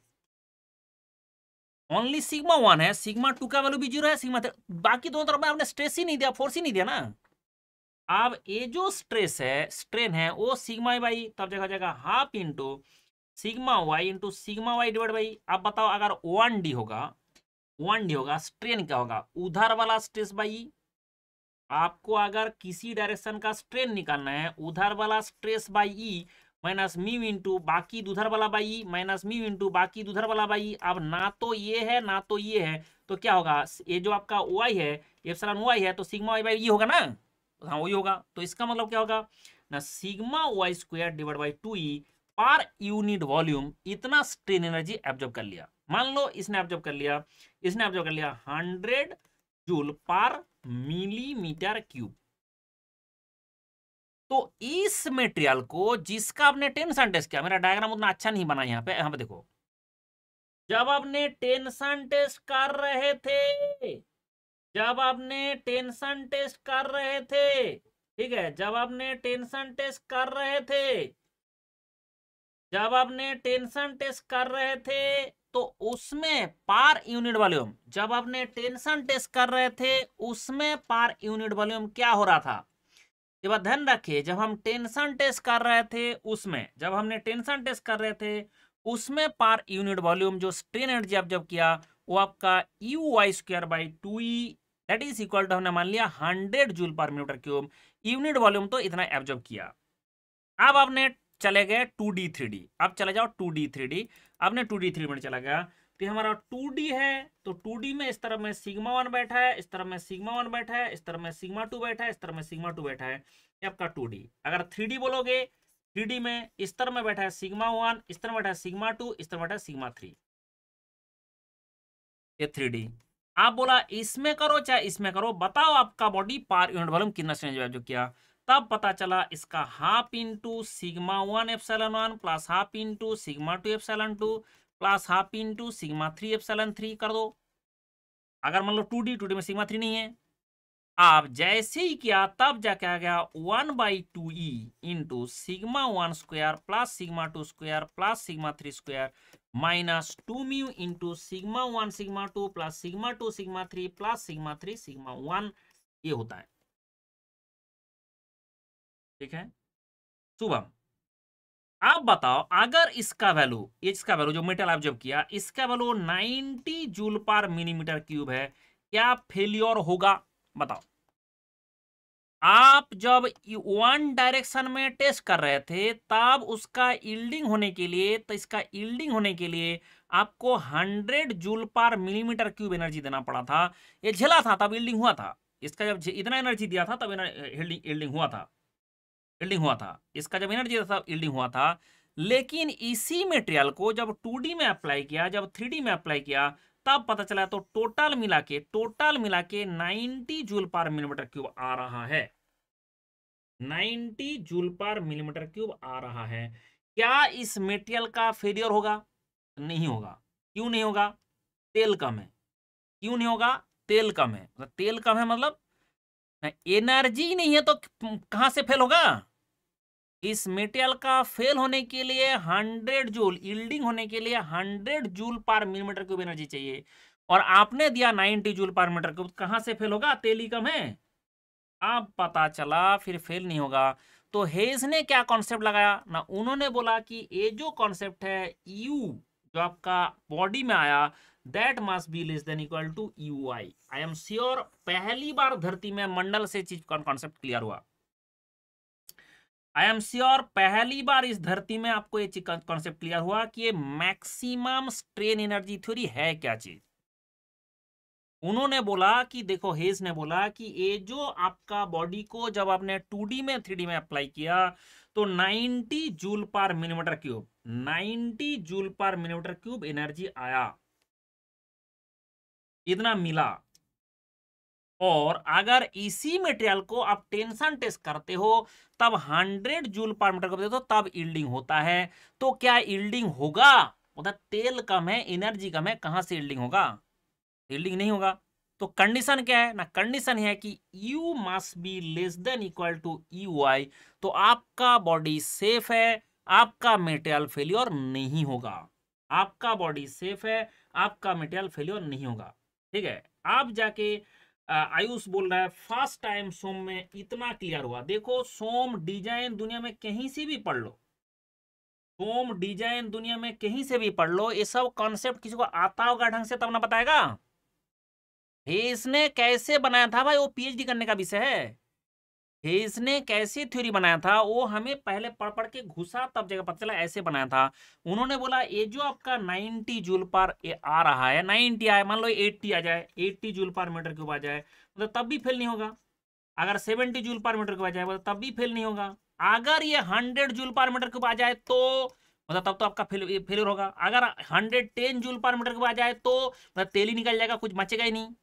ओनली सिग्मा वन है सिग्मा टू का वैल्यू भी जीरो है सिग्मा बाकी दोनों तरफ में आपने स्ट्रेस ही नहीं दिया फोर्स ही नहीं दिया ना अब ये जो स्ट्रेस है स्ट्रेन है वो सिग्मा बाई तब देखा जाएगा half into sigma Y into sigma Y divide by अब बताओ अगर वन डी होगा वन डी होगा स्ट्रेन क्या होगा उधर वाला स्ट्रेस बाई आपको अगर किसी डायरेक्शन का स्ट्रेन निकालना है उधर वाला stress by E minus mu into बाकी दुधर वाला बाई माइनस म्यू इंटू बाकी दुधर वाला बाई अब ना तो ये है ना तो ये है तो क्या होगा ये जो आपका वाई है एप्सलन वाई है तो सिग्मा वाई बाई ये होगा ना हाँ वही होगा तो इसका मतलब क्या होगा ना sigma Y square divide by two E पर यूनिट वॉल्यूम इतना स्ट्रेन एनर्जी एब्जॉर्ब कर लिया मान लो इसने एब्जॉर्ब कर लिया इसने एब्जॉर्ब कर लिया हंड्रेड जूल पर मिलीमीटर क्यूब तो इस मेटेरियल को जिसका आपने टेंशन टेस्ट किया मेरा डायग्राम उतना अच्छा नहीं बना यहाँ पे यहाँ पे देखो जब आपने टेंशन टेस्ट कर रहे थे जब आपने टेंशन टेस्ट कर रहे थे ठीक है जब आपने टेंशन टेस्ट कर रहे थे जब आपने टेंशन टेस्ट कर रहे थे तो उसमें पार यूनिट वॉल्यूम जब आपने टेंशन टेस्ट कर रहे थे उसमें पार यूनिट वॉल्यूम क्या हो रहा था ये बात ध्यान रखिए जब हम टेंशन टेस्ट कर रहे थे उसमें जब हमने टेंशन टेस्ट कर रहे थे उसमें पार यूनिट वॉल्यूम जो स्ट्रेन एनर्जी आप जब किया वो आपका U Y square by two that is equal to हमने मान लिया हंड्रेड जूल पर मीटर क्यूब यूनिट वॉल्यूम तो इतना एब्जॉर्ब किया अब आपने चले गए टू डी थ्री डी अब चले जाओ टू डी थ्री डी आपने टू डी थ्री में चला गया तो हमारा टू डी है तो टू डी में इस तरफ में सिग्मा वन बैठा है इस तरफ में सिग्मा वन बैठा है इस तरफ में सिग्मा टू बैठा है इस तरफ में सिग्मा टू बैठा है ये आपका टू डी अगर थ्री डी बोलोगे थ्री डी में इस तरफ में बैठा है सिग्मा वन इस तरफ बैठा है सिग्मा टू इस तरफ बैठा है सिग्मा थ्री ये थ्री डी आप बोला इसमें करो चाहे इसमें करो बताओ आपका बॉडी पार यूनिट वॉल्यूम कितना जो किया तब पता चला इसका half into sigma one epsilon one plus half into sigma two epsilon two plus half into sigma three epsilon three कर दो अगर मान लो टू डी टू डी में सिग्मा थ्री नहीं है आप जैसे ही किया तब जाके आ गया one by two E into sigma one square plus sigma two square plus sigma three square minus two mu into sigma one sigma two plus sigma two sigma three plus sigma three sigma one ये होता है ठीक है शुभम आप बताओ अगर इसका वैल्यू इसका वैल्यू जो मेटल आप जब किया इसका वैल्यू 90 जूल पर मिलीमीटर क्यूब है क्या फेल्योर होगा बताओ आप जब वन डायरेक्शन में टेस्ट कर रहे थे तब उसका इल्डिंग होने के लिए तो इसका इल्डिंग होने के लिए आपको 100 जूल पर मिलीमीटर क्यूब एनर्जी देना पड़ा था ये झेला था तब इल्डिंग हुआ था इसका जब इतना एनर्जी दिया था तब इल्डिंग हुआ था यील्डिंग हुआ था इसका जब एनर्जी था यील्डिंग हुआ था लेकिन इसी मेटेरियल को जब 2D में अप्लाई किया जब 3D में अप्लाई किया तब पता चला तो टोटल मिला के टोटल मिला के नाइनटी जूल पर मिलीमीटर क्यूब आ रहा है 90 जूल पर मिलीमीटर क्यूब आ रहा है क्या इस मेटेरियल का फेलियर होगा नहीं होगा क्यों नहीं होगा तेल कम है क्यों नहीं होगा तेल कम है मतलब तेल कम है मतलब एनर्जी नहीं है तो कहां से फेल होगा इस मेटेरियल का फेल होने के लिए 100 जूल इल्डिंग होने के लिए 100 जूल पर मिलीमीटर क्यूब एनर्जी चाहिए और आपने दिया 90 जूल पर मीटर क्यूब कहाँ से फेल होगा तेली कम है अब पता चला फिर फेल नहीं होगा तो हेज ने क्या कॉन्सेप्ट लगाया ना उन्होंने बोला कि ये जो कॉन्सेप्ट है यू जो आपका बॉडी में आया that must be less than equal to U I I am sure पहली बार धरती में मंडल से चीज कॉन्सेप्ट क्लियर हुआ आई एम श्योर पहली बार इस धरती में आपको ये कॉन्सेप्ट क्लियर हुआ कि ये मैक्सिमम स्ट्रेन एनर्जी थ्योरी है क्या चीज उन्होंने बोला कि देखो हेज ने बोला कि ये जो आपका बॉडी को जब आपने 2D में 3D में अप्लाई किया तो 90 जूल पर मिलीमीटर क्यूब 90 जूल पर मिलीमीटर क्यूब एनर्जी आया इतना मिला और अगर इसी मटेरियल को आप टेंशन टेस्ट करते हो तब 100 जूल पर मीटर करते हो तब इल्डिंग होता है तो क्या इल्डिंग होगा मतलब तेल कम है एनर्जी कम है कहां से इल्डिंग होगा इल्डिंग नहीं होगा तो कंडीशन क्या है ना कंडीशन है कि U must be less than equal to U I तो आपका बॉडी सेफ है आपका मेटेरियल फेल्योर नहीं होगा आपका बॉडी सेफ है आपका मेटेरियल फेल्योर नहीं होगा ठीक है आप जाके आयुष बोल रहा है फर्स्ट टाइम सोम में इतना क्लियर हुआ देखो सोम डिजाइन दुनिया में कहीं से भी पढ़ लो सोम डिजाइन दुनिया में कहीं से भी पढ़ लो ये सब कॉन्सेप्ट किसी को आता होगा ढंग से तब ना बताएगा इसने कैसे बनाया था भाई वो पीएचडी करने का विषय है ने कैसे थ्योरी बनाया था वो हमें पहले पढ़ पढ़ के घुसा तब जगह पता चला ऐसे बनाया था उन्होंने बोला ये जो आपका 90 जूल पर आ रहा है 90 आए मान लो 80 आ जाए 80 जूल पर मीटर के आ जाए मतलब तब भी फेल नहीं होगा अगर 70 जूल पर मीटर के बाद जाए मतलब तब भी फेल नहीं होगा अगर ये हंड्रेड जूल पर मीटर के बाद जाए तो मतलब तब तो आपका फेल फेलियर होगा अगर हंड्रेड टेन जूल पर मीटर के बाद जाए तो मतलब तेली निकल जाएगा कुछ मचेगा ही नहीं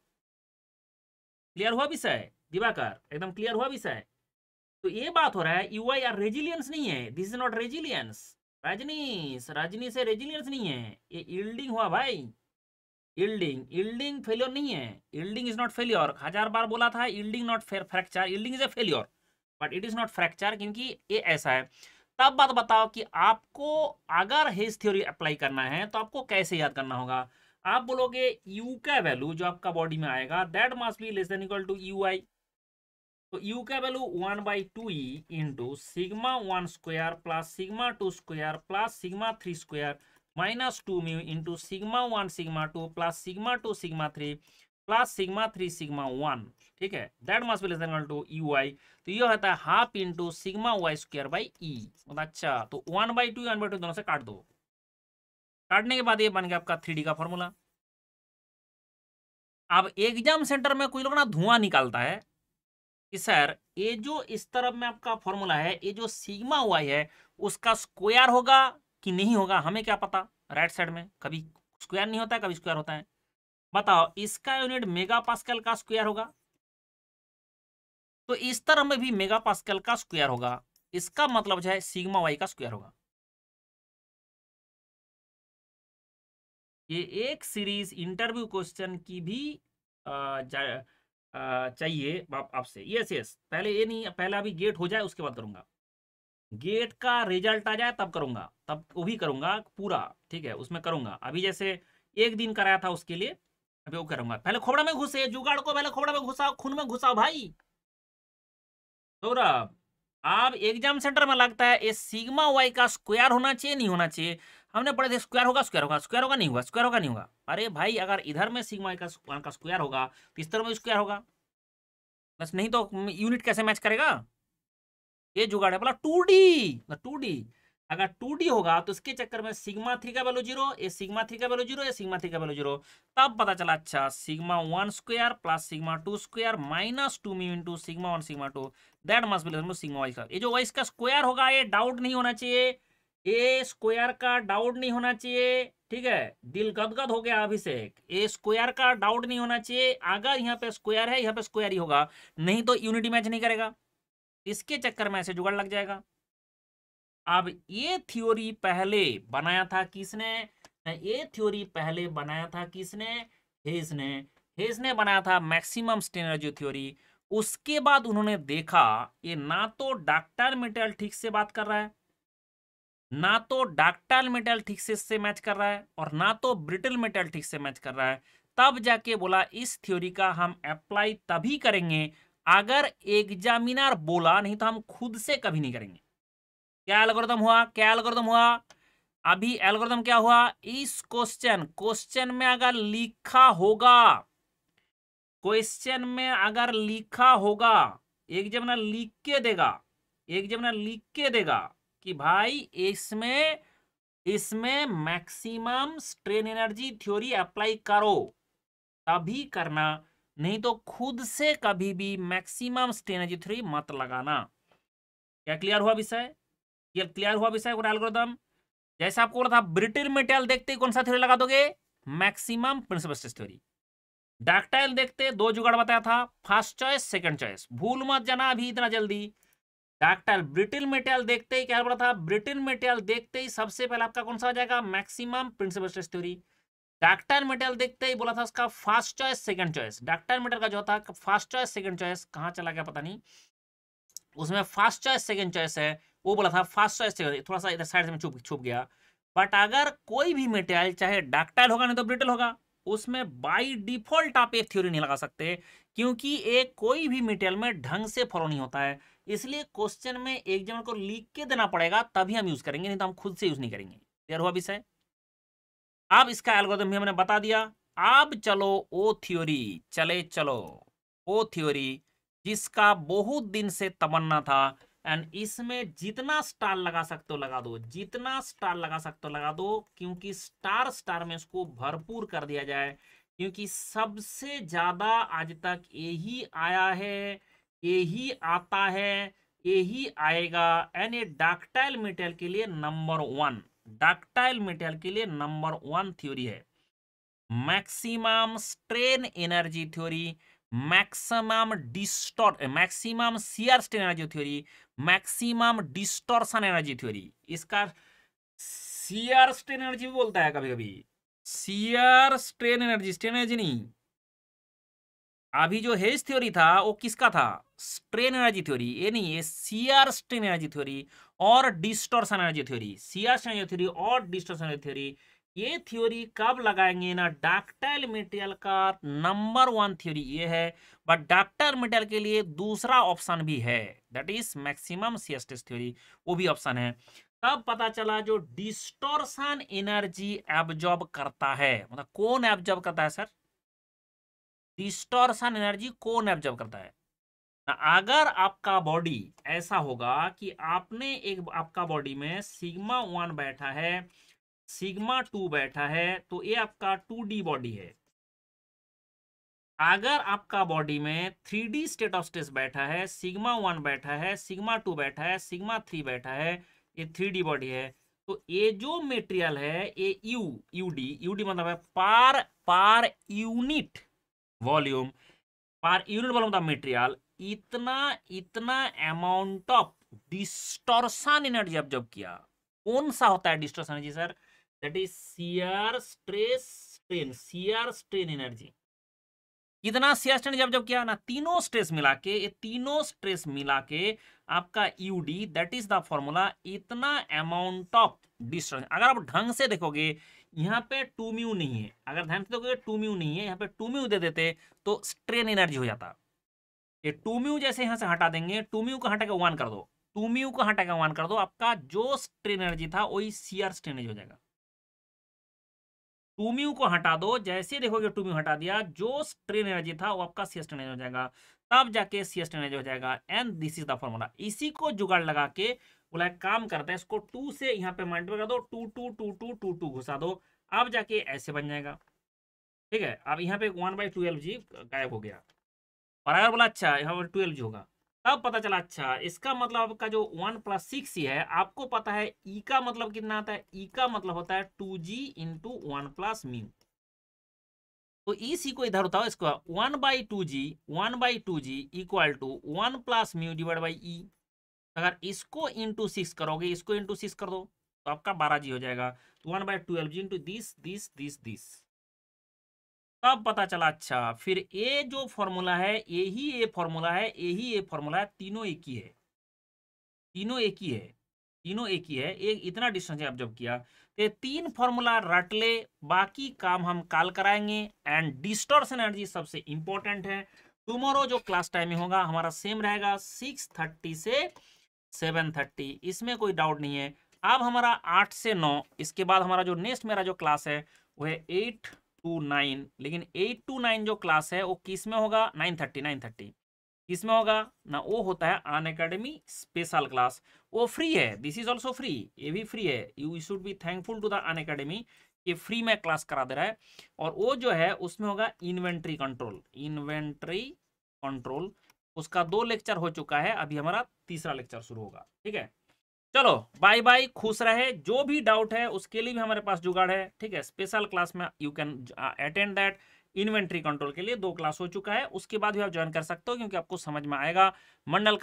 क्लियर हुआ विषय दिवाकर एकदम क्लियर हुआ विषय तो ये बात हो रहा है यू आई आर रेजिलियंस नहीं है this is not resilience Rajneesh Rajni से रेजिलियंस नहीं है ये इल्डिंग हुआ भाई इल्डिंग इल्डिंग फेल्योर नहीं है इल्डिंग इज नॉट फेल्योर हजार बार बोला था yielding not fracture yielding is a failure but it is not fracture क्योंकि ये ऐसा है तब बात बताओ कि आपको अगर हेज थ्योरी अप्लाई करना है तो आपको कैसे याद करना होगा आप बोलोगे यू का वैल्यू जो आपका बॉडी में आएगा that must be less than equal to U I तो यू का value one by two into sigma one square plus sigma two square plus sigma three square minus two mu into sigma one sigma two plus sigma two sigma three plus sigma three sigma one ठीक है that must be less than two U I तो ये होता है half into sigma Y square by E अच्छा तो one by two one by two दोनों से काट दो काटने के बाद ये बन गया आपका थ्री का फॉर्मूला अब एग्जाम सेंटर में कोई लोग ना धुआं निकालता है कि सर ये जो इस तरफ में आपका फॉर्मूला है ये जो सीमा वाई है उसका स्क्वायर होगा कि नहीं होगा हमें क्या पता राइट साइड में कभी स्क्वायर नहीं होता है कभी स्क्वायर होता है बताओ इसका यूनिट मेगा पास्कल का स्क्वायर होगा तो इस तरह में भी मेगा पास्कल का स्क्वायर होगा इसका मतलब जो है सिग्मा वाई का स्क्वायर होगा ये एक सीरीज इंटरव्यू क्वेश्चन की भी आ, चाहिए आपसे यस यस पहले ये नहीं पहले अभी गेट हो जाए उसके बाद करूंगा गेट का रिजल्ट आ जाए तब करूंगा तब वो भी करूंगा पूरा ठीक है उसमें करूंगा अभी जैसे एक दिन कराया था उसके लिए अभी वो करूंगा पहले खोबड़ा में घुसे जुगाड़ को पहले खोबड़ा में घुसाओ खून में घुसाओ भाई सौरभ आप एग्जाम सेंटर में लगता है ये सिग्मा वाई का स्क्वायर होना चाहिए नहीं होना चाहिए हमने पढ़े थे स्क्वायर होगा स्क्वायर होगा स्क्वायर होगा नहीं होगा स्क्वायर होगा नहीं होगा अरे भाई अगर इधर में सिग्मा का वन का स्क्वायर होगा तो इस तरह में स्क्वायर होगा बस नहीं तो यूनिट कैसे मैच करेगा ये जुगाड़ है बोला टू डी टू डी अगर टू डी होगा तो इसके चक्कर में सिग्मा थ्री का वैल्यू जीरो ए सिग्मा थ्री का वैल्यू जीरो ए सिग्मा थ्री का वैल्यू जीरो तब पता चला अच्छा sigma one square plus sigma two square minus two mu into sigma one sigma two that must be sigma Y's का ये जो वाइज का स्क्वायर होगा ये डाउट नहीं होना चाहिए ए स्क्वायर का डाउट नहीं होना चाहिए ठीक है दिल गदगद हो गया अभिषेक ए स्क्वायर का डाउट नहीं होना चाहिए अगर यहाँ पे स्क्वायर है यहाँ पे स्क्वायर ही होगा नहीं तो यूनिटी मैच नहीं करेगा इसके चक्कर में ऐसे जुगाड़ लग जाएगा अब ये थ्योरी पहले बनाया था किसने ये थ्योरी पहले बनाया था किसने हेज ने हेज ने बनाया था मैक्सिमम स्टेनर्जी थ्योरी उसके बाद उन्होंने देखा ये ना तो डॉक्टर मेटेरियल ठीक से बात कर रहा है ना तो डाक्टाइल मेटल ठीक से इससे मैच कर रहा है और ना तो ब्रिटल मेटल ठीक से मैच कर रहा है तब जाके बोला इस थ्योरी का हम अप्लाई तभी करेंगे अगर एग्जामिनर बोला नहीं तो हम खुद से कभी नहीं करेंगे क्या एल्गोरिथम हुआ क्या एल्गोरिथम हुआ अभी एल्गोरिथम क्या हुआ इस क्वेश्चन क्वेश्चन में अगर लिखा होगा क्वेश्चन में अगर लिखा होगा एग्जामिनर लिख के देगा एग्जामिनर लिख के देगा कि भाई इसमें इसमें maximum strain energy theory apply करो तभी करना नहीं तो खुद से कभी भी मैक्सिमम स्ट्रेन एनर्जी थ्योरी मत लगाना क्या क्लियर हुआ विषय ये क्लियर हुआ विषय एल्गोरिदम जैसे आपको बोला था ब्रिटिल मेटेल देखते कौन सा थ्योरी लगा दोगे maximum principal stress theory ductile देखते दो जुगाड़ बताया था फर्स्ट चॉइस सेकंड चॉइस भूल मत जाना अभी इतना जल्दी डाक्टाइल ब्रिटिल मेटेरियल देखते ही क्या पड़ा था ब्रिटिल मेटेरियल देखते ही सबसे पहले आपका कौन सा हो जाएगा maximum principal stress theory ductile material देखते ही बोला था उसका first choice second choice ductile material का जो था फर्स्ट चॉइस सेकंड चॉइस कहाँ चला गया पता नहीं उसमें फर्स्ट चॉइस सेकंड चॉइस है वो बोला था फर्स्ट चॉइस थोड़ा सा इधर साइड से छुप छुप गया बट अगर कोई भी मेटेरियल चाहे डाक्टाइल होगा नहीं तो ब्रिटिल होगा उसमें बाई डिफॉल्ट आप एक थ्योरी नहीं लगा सकते क्योंकि एक कोई भी मेटेरियल में ढंग से फॉलो नहीं होता है इसलिए क्वेश्चन में एक जन को लिख के देना पड़ेगा तभी हम यूज करेंगे नहीं तो हम खुद से यूज नहीं करेंगे क्लियर हुआ विषय अब इसका एल्गोदम भी हमने बता दिया अब चलो ओ थ्योरी चले चलो ओ थ्योरी जिसका बहुत दिन से तमन्ना था एंड इसमें जितना स्टार लगा सकते हो लगा दो जितना स्टार लगा सकते हो लगा दो क्योंकि स्टार स्टार में इसको भरपूर कर दिया जाए क्योंकि सबसे ज़्यादा आज तक यही आया है यही आता है यही आएगा यानी डाक्टाइल मेटल के लिए नंबर वन डाक्टाइल मेटल के लिए नंबर वन थ्योरी है maximum strain energy theory maximum distortion maximum shear strain energy theory maximum distortion energy theory इसका सियर स्ट्रेन एनर्जी भी बोलता है कभी कभी shear strain energy strain energy नहीं अभी जो हेज थ्योरी था वो किसका था स्ट्रेन एनर्जी थ्योरी ये नहीं है सीआर स्ट्रेन एनर्जी थ्योरी और distortion energy theory shear strain energy theory और डिस्टोर्सन एनर्जी थ्योरी ये थ्योरी कब लगाएंगे ना डाक्टाइल मेटेरियल का नंबर वन थ्योरी ये है बट डाक्टाइल मेटेरियल के लिए दूसरा ऑप्शन भी है that is maximum shear stress theory वो भी ऑप्शन है तब पता चला जो डिस्टोर्सन एनर्जी एब्जॉर्ब करता है मतलब कौन एब्जॉर्ब करता है सर डिस्टोर्सन एनर्जी कौन एब्जॉर्ब करता है अगर आपका बॉडी ऐसा होगा कि आपने एक आपका बॉडी में सिग्मा वन बैठा है सिग्मा टू बैठा है तो ये आपका टू डी बॉडी है अगर आपका बॉडी में three D state of stress बैठा है सिग्मा वन बैठा है सिग्मा टू बैठा है सिग्मा थ्री बैठा है ये थ्री बॉडी है तो ये जो मेटेरियल है ये यू यूडी यूडी मतलब है per per unit volume per unit volume of material इतना इतना amount of distortion energy observe किया कौन सा होता है distortion energy sir that is shear stress strain shear strain energy कितना सीआर स्ट्रेन एनर्जी ऑब्जर्व किया ना तीनों स्ट्रेस मिला के ये तीनों स्ट्रेस मिला के आपका U D that is the formula इतना अमाउंट ऑफ डिस्टेंस अगर आप ढंग से देखोगे यहाँ पे टू म्यू नहीं है अगर ध्यान से देखोगे टू म्यू नहीं है यहाँ पे टू म्यू दे देते तो स्ट्रेन एनर्जी हो जाता ये टू म्यू जैसे यहाँ से हटा देंगे टू म्यू का हटा के वन कर दो टू म्यू का हटा के वन कर दो आपका जो स्ट्रेन एनर्जी था वही सीआर स्ट्रेन एनर्जी हो जाएगा टूम्यू को हटा दो जैसे देखोगे टूम्यू हटा दिया जो स्ट्रेन एनर्जी था वो आपका सीएस एनर्जी हो जाएगा तब जाके सीएस एनर्जी हो जाएगा and this is the formula इसी को जुगाड़ लगा के बोला काम करता है इसको टू से यहाँ पे मल्टीप्लाई कर दो two two two two two two घुसा दो अब जाके ऐसे बन जाएगा ठीक है अब यहाँ पे वन बाई ट्वेल्व जी गायब हो गया और अगर बोला अच्छा यहाँ पर ट्वेल्व जी होगा तब पता चला अच्छा इसका मतलब आपका जो वन प्लस सिक्स ही है आपको पता है ई का मतलब कितना आता है ई का मतलब होता है two g into one plus मी तो ई सी को इधर होता है इसको one by two g one by two g equal to one plus mu divide by e अगर इसको इंटू सिक्स करोगे इसको इंटू सिक्स कर दो तो आपका बारह जी हो जाएगा तो one by twelve g into this this this this तब पता चला अच्छा फिर ए जो फॉर्मूला है यही ए फॉर्मूला है यही ए फॉर्मूला है तीनों एक ही है तीनों एक ही है तीनों एक ही है एक इतना डिस्टेंस आप जब किया तो तीन फॉर्मूला रट ले बाकी काम हम काल कराएंगे एंड डिस्टॉर्शन एनर्जी सबसे इंपॉर्टेंट है टुमारो जो क्लास टाइमिंग होगा हमारा सेम रहेगा सिक्स थर्टी से सेवन थर्टी इसमें कोई डाउट नहीं है अब हमारा आठ से नौ इसके बाद हमारा जो नेक्स्ट मेरा जो क्लास है वह एट टू नाइन लेकिन एट टू नाइन जो क्लास है वो किस में होगा नाइन थर्टी नाइन थर्टी किस में होगा ना वो होता है अन अकेडमी स्पेशल क्लास वो फ्री है दिस इज ऑल्सो फ्री ये भी फ्री है you should be thankful to the Unacademy ये फ्री में क्लास करा दे रहा है और वो जो है उसमें होगा इन्वेंट्री कंट्रोल इन्वेंट्री कंट्रोल उसका दो लेक्चर हो चुका है अभी हमारा तीसरा लेक्चर शुरू होगा ठीक है चलो बाय बाय खुश रहे जो भी डाउट है उसके लिए भी हमारे पास जुगाड़ है ठीक है स्पेशल क्लास में you can attend that inventory control के लिए दो क्लास हो चुका है उसके बाद भी आप ज्वाइन कर सकते हो क्योंकि आपको समझ में आएगा मंडल